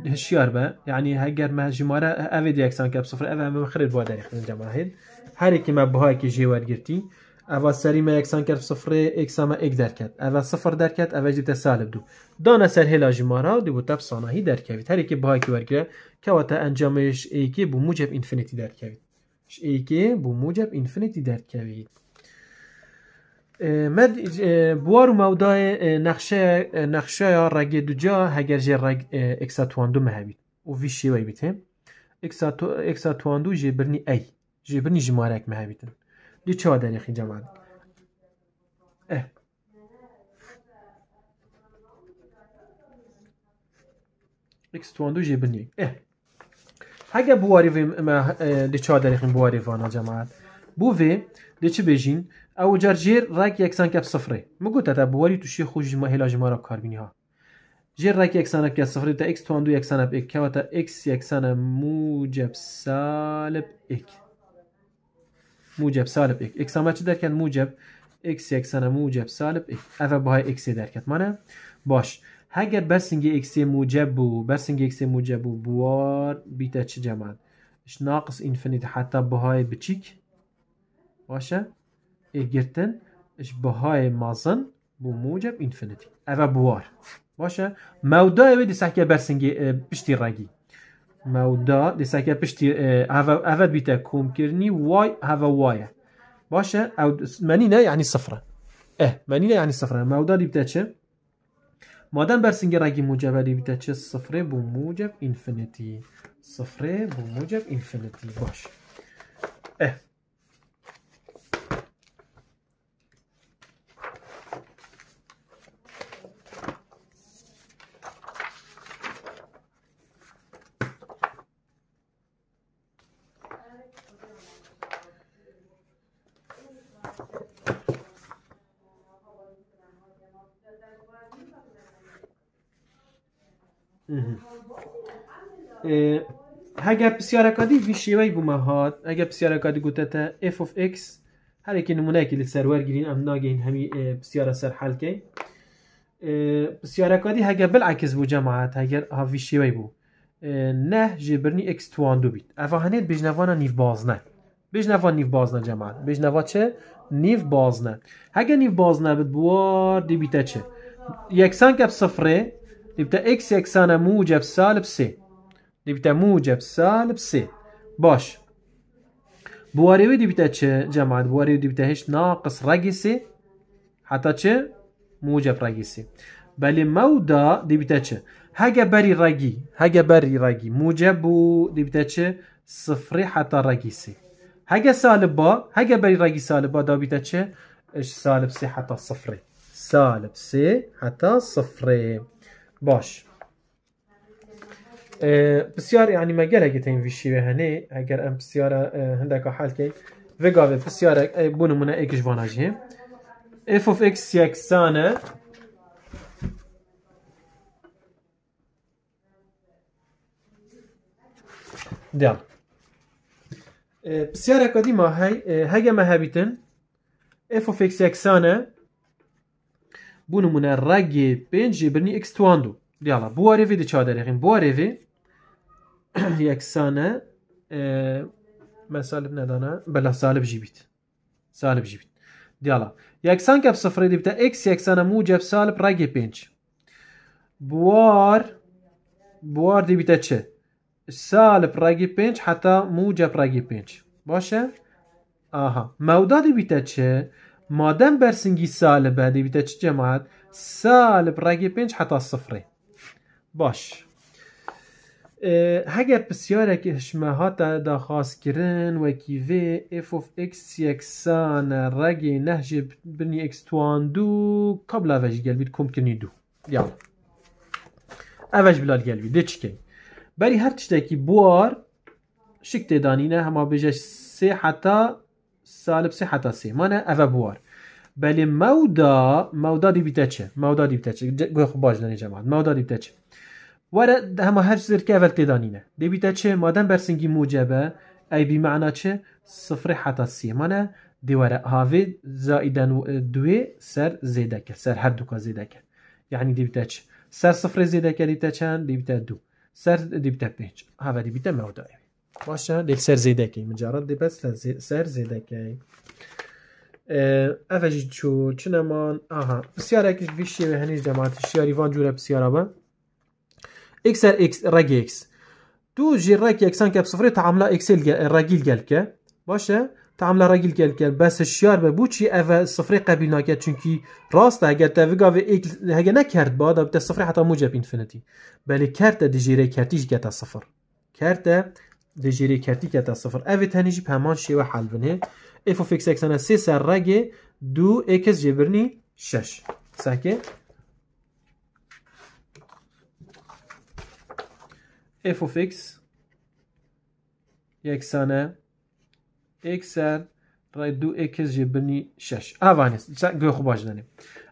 Speaker 1: هشیار با یعنی هاگر ما جمارا اوه دی اکسان کب صفر اوه همه مخرد با ریخ من هید هر اکی ما بها اکی جیوار گرتی اوه سری ما اکسان کب صفر اکسان ما اک در کرد اوه صفر در کرد اوه جیت سالب دو دانه سر هلا جمارا دو بوتا بسانه هی در هر اکی بها اکی وار گره که واتا انجامش ایکی بو موجب انفنیتی در ایکی بو موجب انفنیتی در مد اه، بوار مودای اه، نقشه اه، نقشه رگ دو جا هگر جه رگ اکساتواندو مهبید و وی شیوه بیته اکساتواندو جه برنی ای جه برنی جمارک مهبیدن دی چه داری خیلی جمعن اه اکساتواندو جه برنی اه هگر بواری وی دی چه داری خیلی بواری وانا جمعن بو وی دی چه بجین او جرجیر راک یکسان كاب صفره ما تا تا تو شی خوش ما هلا کار بینی ها جیر راک یکسان کاب تا اکس تواندو دو اک اک تا اکس یکسان موجب سالب اک موجب سالب اک اکس همه چی کان موجب اکس یکسان موجب سالب اک افا بهای اکس درکت مانه باش هگر برسنگ اکس موجب بو برسنگ اکس موجب بو بوار بیتا چه جمعن اش ناقص انفنیت حتی بهای بچیک باشه گرتن اش بهای مازن بو موجب اینفنتی. اوه بوار باشه مودا اوه دیسه که برسنگی پشتی رگی مودا دیسه که پشتی اوه بیتا کوم کرنی وای اوه وایه باشه او نه یعنی صفره اه نه یعنی صفره مودا دیبتا چه مادم برسنگی رگی موجب دیبتا چه صفره بو موجب اینفنتی. صفره بو موجب اینفنتی باشه اه هاگه بسیار اکادی ویشی وی بو مهات اگه بسیار اکادی گوته تا اف اف اکس هر اکی نمونه اکی سرور سرور گیرین ام ناگه این همی بسیار اصر حل که بسیار اکادی هاگه عکس بو جماعت هاگه ها ویشی بو نه جبرنی اکس توان دو بیت افا هنید بجنوانا نیف باز نه بجنوان نیف باز نه جماعت بجنوان چه؟ نیف باز نه هاگه نیف باز نه بد بوار دی بیتا چه یکسان کب صفره دی بتا اکس یکسان مو جب سال دەبیتە موجب سالب سي باش بوارێوی دیبیتە چ جەمات بوارێ دیبیتە هش ناقص ڕگی حتى حتا موجب ڕگی بلي مودا مەودا دیبیتە چ هەگە بەری ڕگی هەگە بەری ڕگی موجب دي دیبیتە صفري حتى حتا ڕگی سالب با هاگا باري راقي سالب با چه اش سالب سي حتى صفري سالب سي حتى صفري باش. بسیار یعنی مگر اگه این ویشی به هنه اگر ام پرسیار هندکا حال که وگاوه پرسیار بونه بونمونه اکش واناجه f of x یکسانه دیال بسیار اکادی ما هی هگه ما هبیتن f of x یکسانه بونمونه مونه رگ پنج برنی x تواندو دیالا بواره وی دی چادرخیم بواره وی یکسانه مثال ندانه بله سالب جی سالب جی دیالا یکسان از صفره دیبتا اکس یکسانه موجب سالب را گی بوار بوار دیبتا چه سالب را پنج حتی حتا موجب را گی باشه آها مودا دیبتا چه مادم برسنگی سالبه دیبتا چه جماعت سالب را پنج حتی حتا صفره باشه هگر اه، بسیار که هشمه ها تا هەگە پرسیارێکیشمە هاتە داخواستکردن وەکی V F یەکسانە ڕێگەی نەژێ بنی ئەکسوان دوو قبل بید کم کۆمکننی دو یا اوش بلال گل بید چی گەلوی بری هر چی تشتێکی بوار شک تێدانینە هەما بجش سی حتا سالب سی حتا سی مانه او بوار بلی مودا مودا دی بیتا چه مودا دی بیتا چه گوی خوب باش دانی جماعت مودا دی بیتا چه وەرە هر هەر که اول تێدانینە مادام چێ موجبه بەرسنگی موجەبە ئەیبی معنا چێ سفری دیواره سیمانە دیوەرە دو سر دوێ سر زێدەکە سەر هەردووکە زێدەکە یعنی دیبتە چ دو سفرێ زێدەکە دیتە چەند دیبتە سر سەر دیبتە پێنج هاوە دیبتە سر باشە دێک سەر زێدەکەی سر دیبەت لە سەر چو چنمان چوو چنەمان ئاها پرسیارێکیش ویشێ هەنیش اكس اكس راجي اكس تو جي راكي اكس انكاب صفري تعاملا اكسل راجيل که باشه تعاملا راجيل جالكا بس الشيار ببوتشي افا صفر قبل چون تشنکی راست اگر تافيكا في اكس هاكا نكرت بعد بتا صفري حتى موجب انفينيتي بالي كارتا دي جيري كارتيش جاتا صفر كارتا دي جيري كارتي جاتا صفر افي تانيجي بهمان شيوه حل بنه اف اوف اكس اكس انا سي سر راجي دو اكس جبرني شش ساكي f of x یکسانه x رای دو اکس جبنی شش اوانیست گوی خوب باش دانیم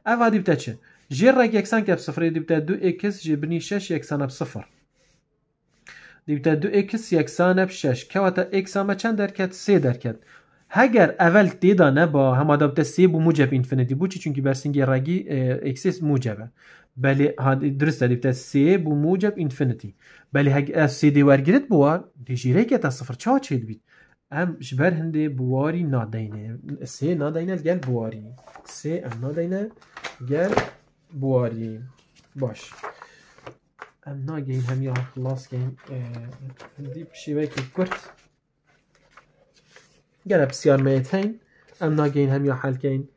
Speaker 1: اوان دیبتا چه جر رای یکسان که بصفر دیبتا دو اکس جبنی شش یکسانه بصفر دیبتا دو اکس یکسانه بشش که واتا اکس همه چند درکت سه درکت هگر اول ئەvەل با همه دابته سی بو موجب بو چی چونکی برسنگی رای اکسیس موجبه بلي هاد درست بتاع سي بو موجب انفينيتي بلي هاك سي دي جريت بوا دي جيريك تاع صفر تشا تشي بيت ام جبر هندي بواري نادينه سي نادينه جل بواري سي ام نادينه جل بواري باش ام ناجين هم يا خلاص كاين هندي بشبك الكرت جل بسيار ميتين ام ناجين هم يا حال كاين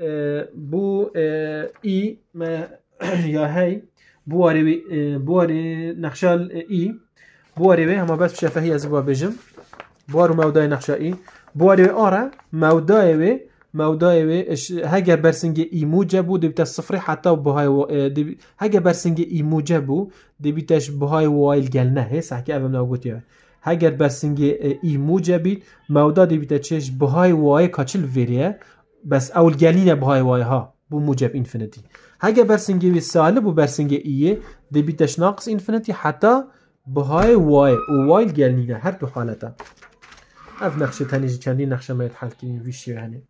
Speaker 1: اه، بو اي اه، ما یا هی بواری بواری نقشال ای بواری به همه بس شفهی از بوا بجم بوارو مودای نقشا بواری بواری آره مودای به مودای به برسنگ ای موجه بو حتا و بهای و دب برسنگ ای موجه بو دبتش بهاي وايل قالنا هي صح كي ابم نقول هگر برسنگ ای موجه بید مودا دبیتا چش بهای وای کچل ویریه بس اول گلینه بهای وای ها بو بموجب انفينيتي هاجا برسنجي سالب وبرسنجي اي بيتش ناقص انفينيتي حتى بهاي واي و وواي جالنينا هر تو حالتا اف نقشه جي چندين نقشه ما يتحل كرين ويشي هني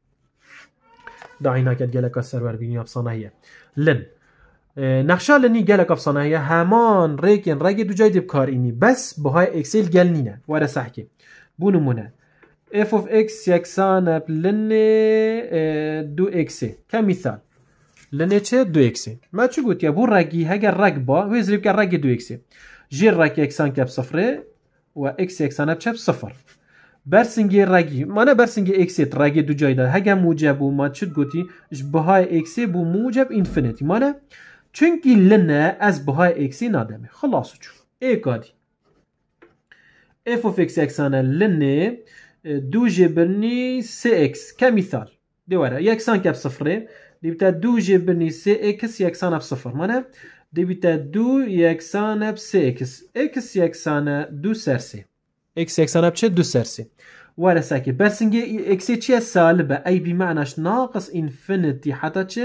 Speaker 1: دعينا كد جالك السرور بيني بصناهيه لن نقشه لنی گلک افسانه همان ریکن رگ دو جاي دیب کار اینی بس بهاي اکسل گل نینه وره صحکی بو نمونه f of x یکسان بلن دو x كمثال لنچه دو اکسی ما چو گوتیه بو راقی هاقا راق با زریب که راقی دو اکسی جیر راقی اکسان کاب صفره و اکسی اکسان بشاب صفر برسنگی رگی مانا برسنگی اکسیت رگی دو جای داره هگه موجب و ما چود گوتی بهای اکسی بو موجب انفینیتی مانا چونکی لنه از بهای اکسی نادمه خلاص چون ای کادی f اف اکس اکسانه لنه دو جبرنی 3 اکس کمثال دواره یکسان کاب صفره دیبیتە دو ژێ بنی سێ ئکس یەکسان ئەف سفر منە دیبیتە دوو یەکسانە اکس یکسان یەکسانە دوو سەرسی ئکس یەکسانە بچێت دو سرسی وەرە ساکی بەرسنگێ اکس چیه سال ای بی معناش ناقص ئینفنتی حتا چه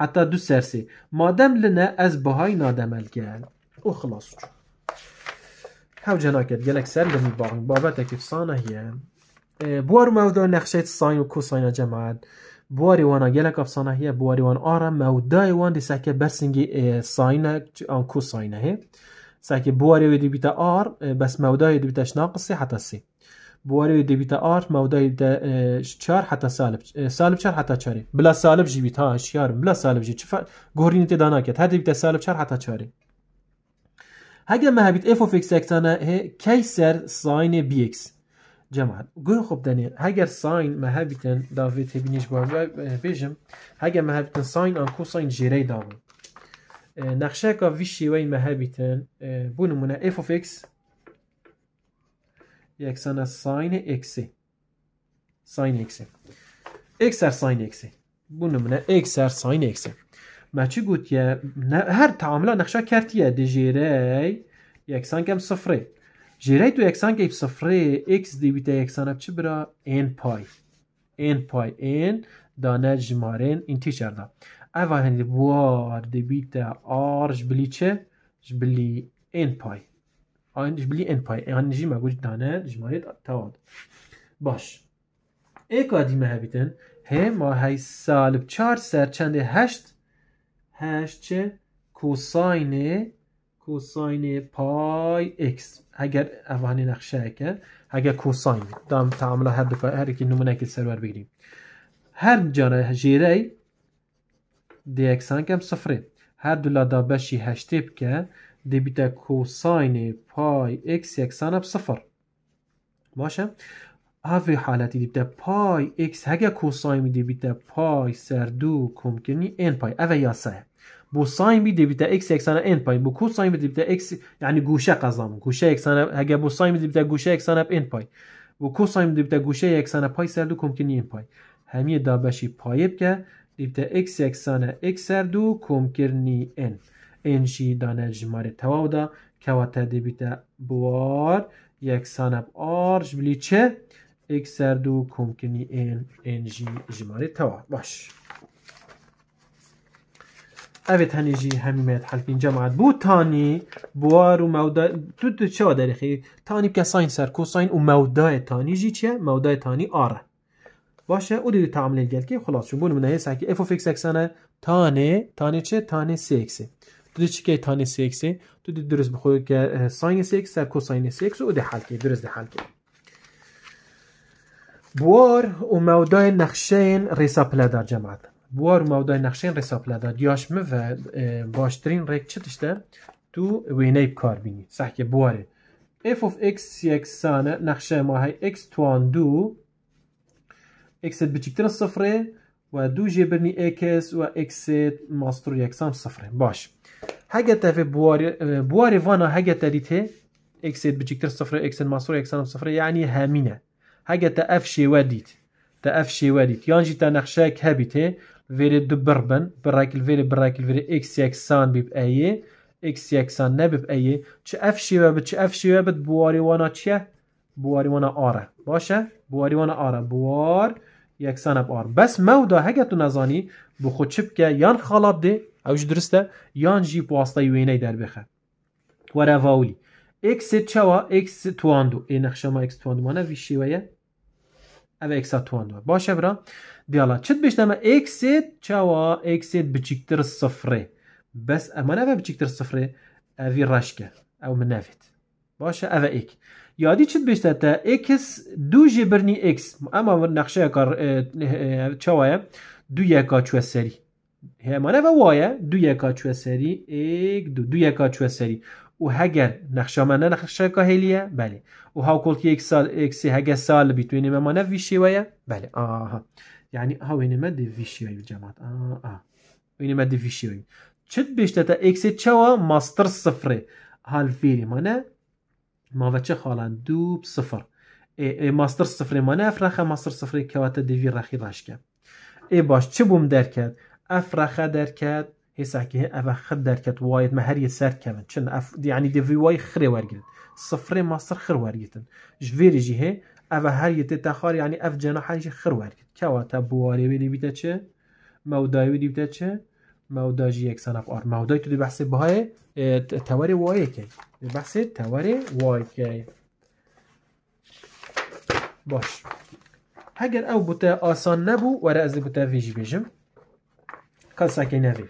Speaker 1: حتا سرسی مادم لنا از بهای نادم الگل و خلاص هەوجەناکرد گەلک سەر لەمی باغ بابەتێکی سانە هیە بوار مەودا نەخشێت ساین و کوساینە جمعه وانا boariwana afsana وان boariwan مودای وان دی dê seke bersingê sayne آن کو ساینه هی سکه بواری دی بیتا آر بس مودای دی دیبیتاش ناقصه حتی سی بواری دی بیتا آر مودای دی چار حتی سالب سالب چار حتی چاری بلا سالب جی بیتا شیار بلا سالب جی چفا گورینی تی دانا کت ها بیتا سالب چار حتی چاری هگه مهبیت هبیت f of x اکسانه هی کی سر ساین اکس جمع گوی خوب دنی اگر ساین مهابتن دا تبینیش بینیش بار بیجم اگر مهابتن ساین ان کو ساین جری دا نقشه کا وی وای مهابتن بو نمونه اف اف اکس یکسان ساین اکسی ساین اکسی ایکس ار ساین اکسی بو نمونه ایکس ساین اکسی ما چی هر تعامل نقشه کرتیه دی جری یکسان کم صفره جرای دو اکسان که صفره x دی بیت اکسان اپ چه برا n پای n پای n دانه جمارین این تی چرد اول هنده بوار دی بیت آر جبلی چه جبلی n پای آن جبلی n پای این هنجی ما گوش دانه جمارین تاود باش ایک آدی مه بیتن هی ما های سالب چار سر چنده هشت هشت چه کوساین کوساین پای اکس اگر اوانی نقشه که اگر کوساین دام تعامل هر دو هر کی نمونه که سرور بگیریم هر جاره جیره دی اکسان کم صفره هر دو دا بشی هشتی که دی بیتا کوساین پای اکس اکسان اب صفر باشه هفه حالتی دی بیتا پای اکس هگه کوساین دی بیتا پای سر دو کنی این پای اوه یاسه ساين بي ديبيتا اكس انا ان باي بو ساين بي ديبيتا اكس يعني گوشه اکس گوشه یکسانا بو ساین بی غوشه گوشه انا ان بای بو ساین بی غوشه گوشه انا بای سر دو کومکنی ان بای همی دابشی پایب که دیبتا x یکسانه اکس سر دو کم کرنی ان ان شي دانه جماره تواو دا دي دیبتا بوار یکسانه ب ار جبلی چه اکس سر دو کم ان ان جی جی جماره باش همی hanici حل کنیم جماعت بو تانی بوار و مودا تو تو چه داری خیلی؟ تانی بکه ساین سر ساین و مودا تانی جی چیه مودا تانی آره باشه او دیدو تعملی گل که خلاص شو بونم نه سکی اف اف x اکسانه تانه تانی چه تانی سی x تو چی که تانی سی x تو دیدی درست بخوی که ساین سی اکس سر ساین سی اکس او دی حل که درست دی حل که بوار و مودا نقشه ریسا پلا در جماعت بوار ماودای نقشین رساب دا دیاش مو اه، باشترين ريك چه تشته تو بكار بيني صح كي بواري f of x يكسانة نخشى هاي x توان دو x و دو ودو برني x و x ماستر يكسان صفر باش حاجة تفي بواري اه، بواري هاگه حاجة تريته x بچكتر صفره x ماستر يكسان صفر يعني هامينة f شوه شي وديت f شوه وديت يانجي تا تنخشى كهبته veri dibiribin birekil veri birekil veri ekseksan bib eyê ekseksan nebib eyê çi ev şîve bi çi ev şîve bit buwarî wana çi ye buwarî wana ar e baş e buwarî wana ar e buwar yeksan hep ar bes mew da heke tu nezanî bi xwe çi bike yan xalat dê ew ji durist e yan jî wastayî wêneyê derbixe were vaulî x çawa x tuandu ê nexşema x tuandu mana vî şîweye ev xa tuandu baş e bira ديالا تشد باش تما اكسيد تشاوا اكسيد بتشكتر الصفري بس اما نافا بتشكتر الصفري افي راشكا او منافت نافت باش افا ايك يا دي تشد باش تاتا اكس دو جبرني اكس اما نقشه كار تشاوا اه، اه، اه، دو يكا تشوا سري هي ما نافا وايا دو يكا تشوا سري اك دو دو يكا تشوا سري وهجر نقشه ما نقشه كاهليه بله وهاو كل كي اكس سال اكس هجر سال بتوين ما ما نفي شويه بله اها آه يعني ها ما دي شي الجماعة اه اه ما دي شي تشد بيش تاتا اكس تشوا ماستر صفري هالفيري مانا ما فاتش خالان دو بصفر اي اي ماستر صفري مانا فراخا ماستر صفري كواتا دي في راخي راشكا اي باش تشبوم دركات افراخا دركات هسه كي اف خد دركات وايد ما هر سار كمان شن اف يعني دي في واي خري وارجن صفر ماستر خر وارجن جفيري جي هي هر یه تتخار یعنی اف ئەە هەریەتێ تاخوار ینی ئەف بواری بیدی بیده چه مودای بیدی بیده چه مودای جی مەوداژی سنف آر مودای تو دی بحث بهای وای که دی بحث بەحسێ وای که باش او آسان نبو وره هەگەر ئەو بتە ئاسان نەبوو وەرە ئەزی بتە ڤژی بێژم کەساکەی نەوێ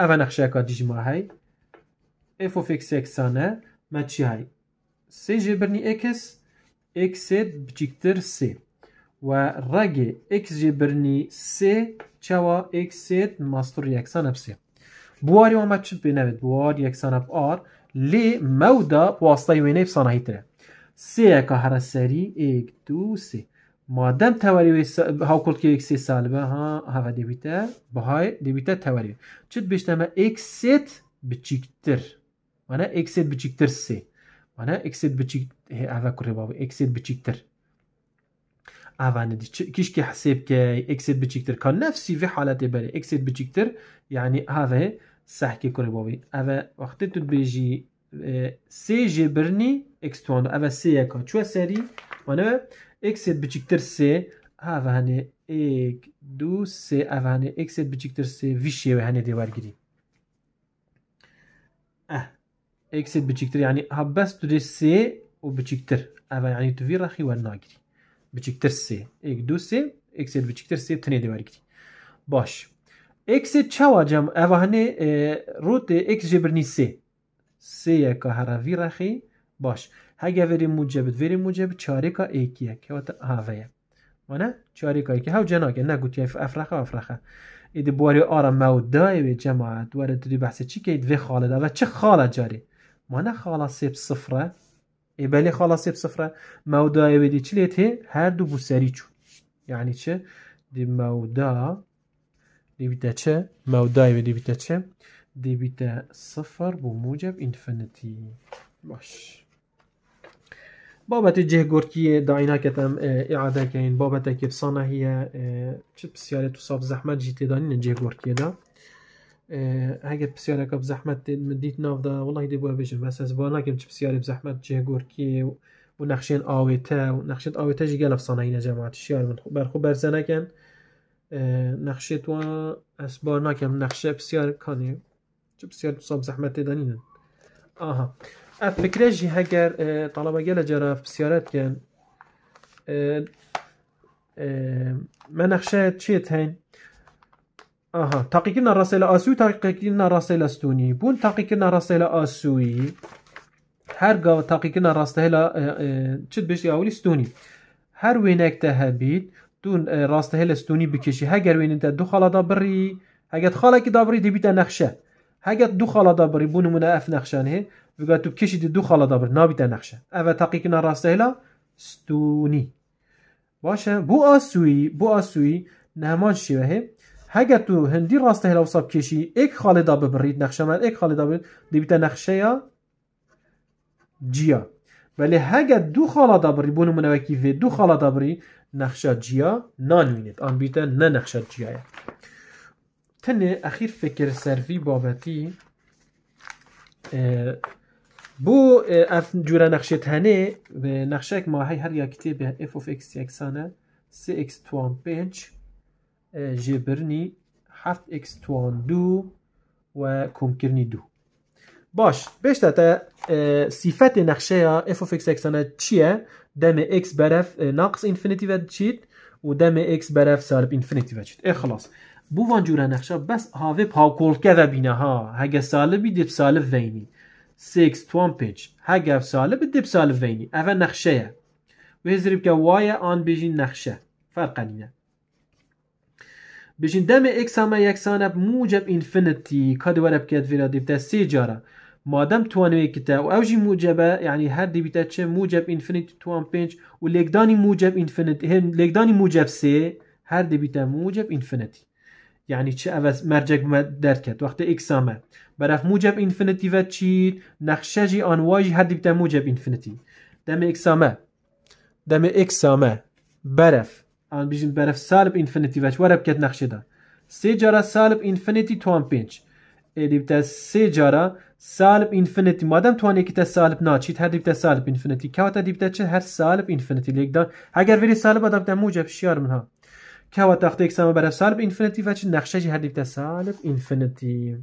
Speaker 1: ئەە نەخشەکە دیژما هەی ئفۆفێکسێکسانە مەچی های سی جبرنی ئکس x'e biciktir 3 ve regê x jê birînî 3 çawa x'ê mastûr yeksan hep 3. Buwarî wan me çi pênevît buwar yeksan hep ar lê mew da wastayê wêne hep sanahîtir e. Sêyeka here serî êk dû sê. Madem tewerî havkulkê xê salibe ha heve dêbîte bihayê dêbîte tewerî. Çit bêşte me x'ê biciktir. Mana x'ê biciktir 3. Mana x'ê biciktir هذا كربابي اكسير بتشيكتر افانا كيشكي حسيب كي اكسير بتشيكتر كان نفسي في حالة بالي اكسير بتشيكتر يعني هذا صح كي كربابي هذا وقت تبيجي سي جي برني اكس توان هذا سي يكا شو سري وانا اكسير بتشيكتر سي هذا هني اك دو سي هذا هني اكسير بتشيكتر سي فيشي هني ديوار جديد اه اكسير بتشيكتر يعني هبس تدري سي و بچیکتر اوه یعنی تو وی رخی و ناگیری بچیکتر سه ایک دو سه ایک سه بچیکتر سه تنه دیواری کری باش ایک سه چوا جم اوه هنه روت ایک جبرنی سه سه یکا هر وی رخی باش هگه وری موجب وری موجب چاریکا ایکی یک هوا تا هاوه وانه چاریکا ایکی هاو جناگه نگوتی افرخه افرخه اید بواری آرام مودای به جماعت وارد دی بحث چی که اید وی خاله دا و چه خاله جاری من خاله سیب صفره ebeli halas hep sıfıra mevda evedi çileti her du bu seri çu yani çi di mevda di biteçe mevda evedi biteçe di bite sıfır bu mucab infinity baş بابەتی جێگۆرتیە دایناکەتم ئیعادەکەین بابەتێکی بسانە هەیە چ پرسیارێت و ساب زەحمەت جی تێدانینە جێگۆرتیەدا آه، هاگر هەگە پرسیارەکە بزەحمت مندیت ناودا وڵی دی بۆ بژم بەس بۆ ناکەم چ پرسیاری بزەحمت جێگۆرکی و و نەخشێن ئاوێتە و نەخشێت ئاوێتەژی گەلە سانایی نەجەمات شیار من خوب برخو بەرخ تو از نەخشێت وە ئەس پسیار ناکەم چه پسیار چ پرسیار دانین آها اف ئاها جی هاگر هەگەر آه، گل لە پسیارت کن آه، من نەخشە چیت هەین اها تاقيكنا راسيلا اسيو تاقيكنا راسيلا ستوني بون تاقيكنا راسيلا اسوي هر قاو تاقيكنا راسيلا تشد بيش اولي ستوني هر وينك تهبيت دون راسيلا ستوني بكشي هاجر وين انت دو خلطه بري هاجت خالك دابري دبيت نقشه هاجت دو خلطه بري بون منا اف نقشانه فقالت بكشي دو خلطه بري نابيت نخشه اف تاقيكنا راسيلا ستوني باشا بو اسوي بو اسوي نهمان شبهه هگه تو هندی راست هلا ساب کشی ایک خاله دا ببرید نقشه من ایک خاله دا ببرید نقشه یا جیا ولی هگه دو خاله دا بری بونو منوکی دو خاله دا بری نقشه جیا نانوینید آن بیتا نه نقشه جیا تنه اخیر فکر سرفی بابتی بو اف جوره نقشه تنه نقشه اک ماهی هر یکی تی به اف اف اکس یکسانه سی اکس توان پینچ جبرنی هفت اکس توان دو و کمکرنی دو باش تا صفت نقشه ها اف اف اکس چیه دم اکس برف ناقص انفینیتی و چید و دم اکس برف سالب انفینیتی و چید ای خلاص بو وان نقشه بس هاوی پاکول که و بینه ها هگه سالبی دیب سالب وینی 6 توان پیج هگه سالب دیب سالب وینی اول نقشه و هزریب که وای آن بیجین نقشه فرق نینه بجین دم اکسامه یکسانه موجب انفینیتی کد ورب کد ویرا دیبتا سی ما مادام توانوی کتا و اوجی موجبه یعنی یعنی هر دی بیتا چه موجب اینفنتی توان و لگدانی موجب انفنتی هم لگدانی موجب سی هر دی موجب اینفنتی. یعنی چه؟ اوز مرجک ما درکت وقت اکسامه برف موجب اینفنتی و تشی نقشجی ان واجی هر دي موجب انفنتي دم اكسامه دم اكسامه برف ان بیشیم برف سالب اینفنتی وچ وره کت نخشی دا سی جاره سالب اینفنتی توان پینچ ایدی بتا سی جاره سالب اینفنتی مادم توان یکی تا سالب نا چید هر دی سالب اینفنتی که واتا دی چه هر سالب اینفنتی لیگ دا اگر ویری سالب آدم در موجب شیار ها. که واتا اختی اکسام برف سالب اینفنتی وچ نقشه جی هر دی سالب اینفنتی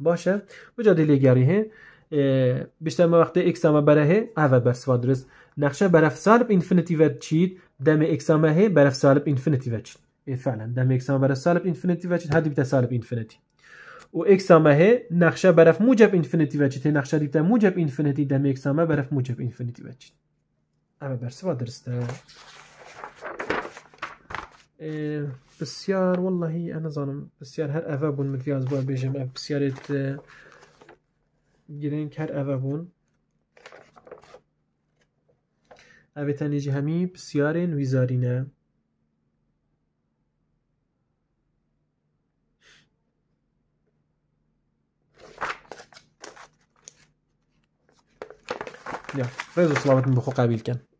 Speaker 1: باشه بجا دی لیگاری هی بیشتر ما وقتی اکسام برای هی اول برسوان درست نقشه برف سالب اینفنتی وچید دم دام برف سالب اینفنتی فات چید فعلا دام اکس برف سالب انفینیتی چید هذه بتا سالب و اکسامه هی نقشه برف موجب اینفنتی فات چید نقشه موجب انفینیتی دم اکسامه برف موجب اینفنتی فات چید اما برس درسته بسیار والله انا زانم بسیار هر اوه بون مدیاز از باید بیجم بسیارت گرین بون اوه تنیجی همی بسیار نویزاری نه نه سلامت سلاوتن بخو قبیل کن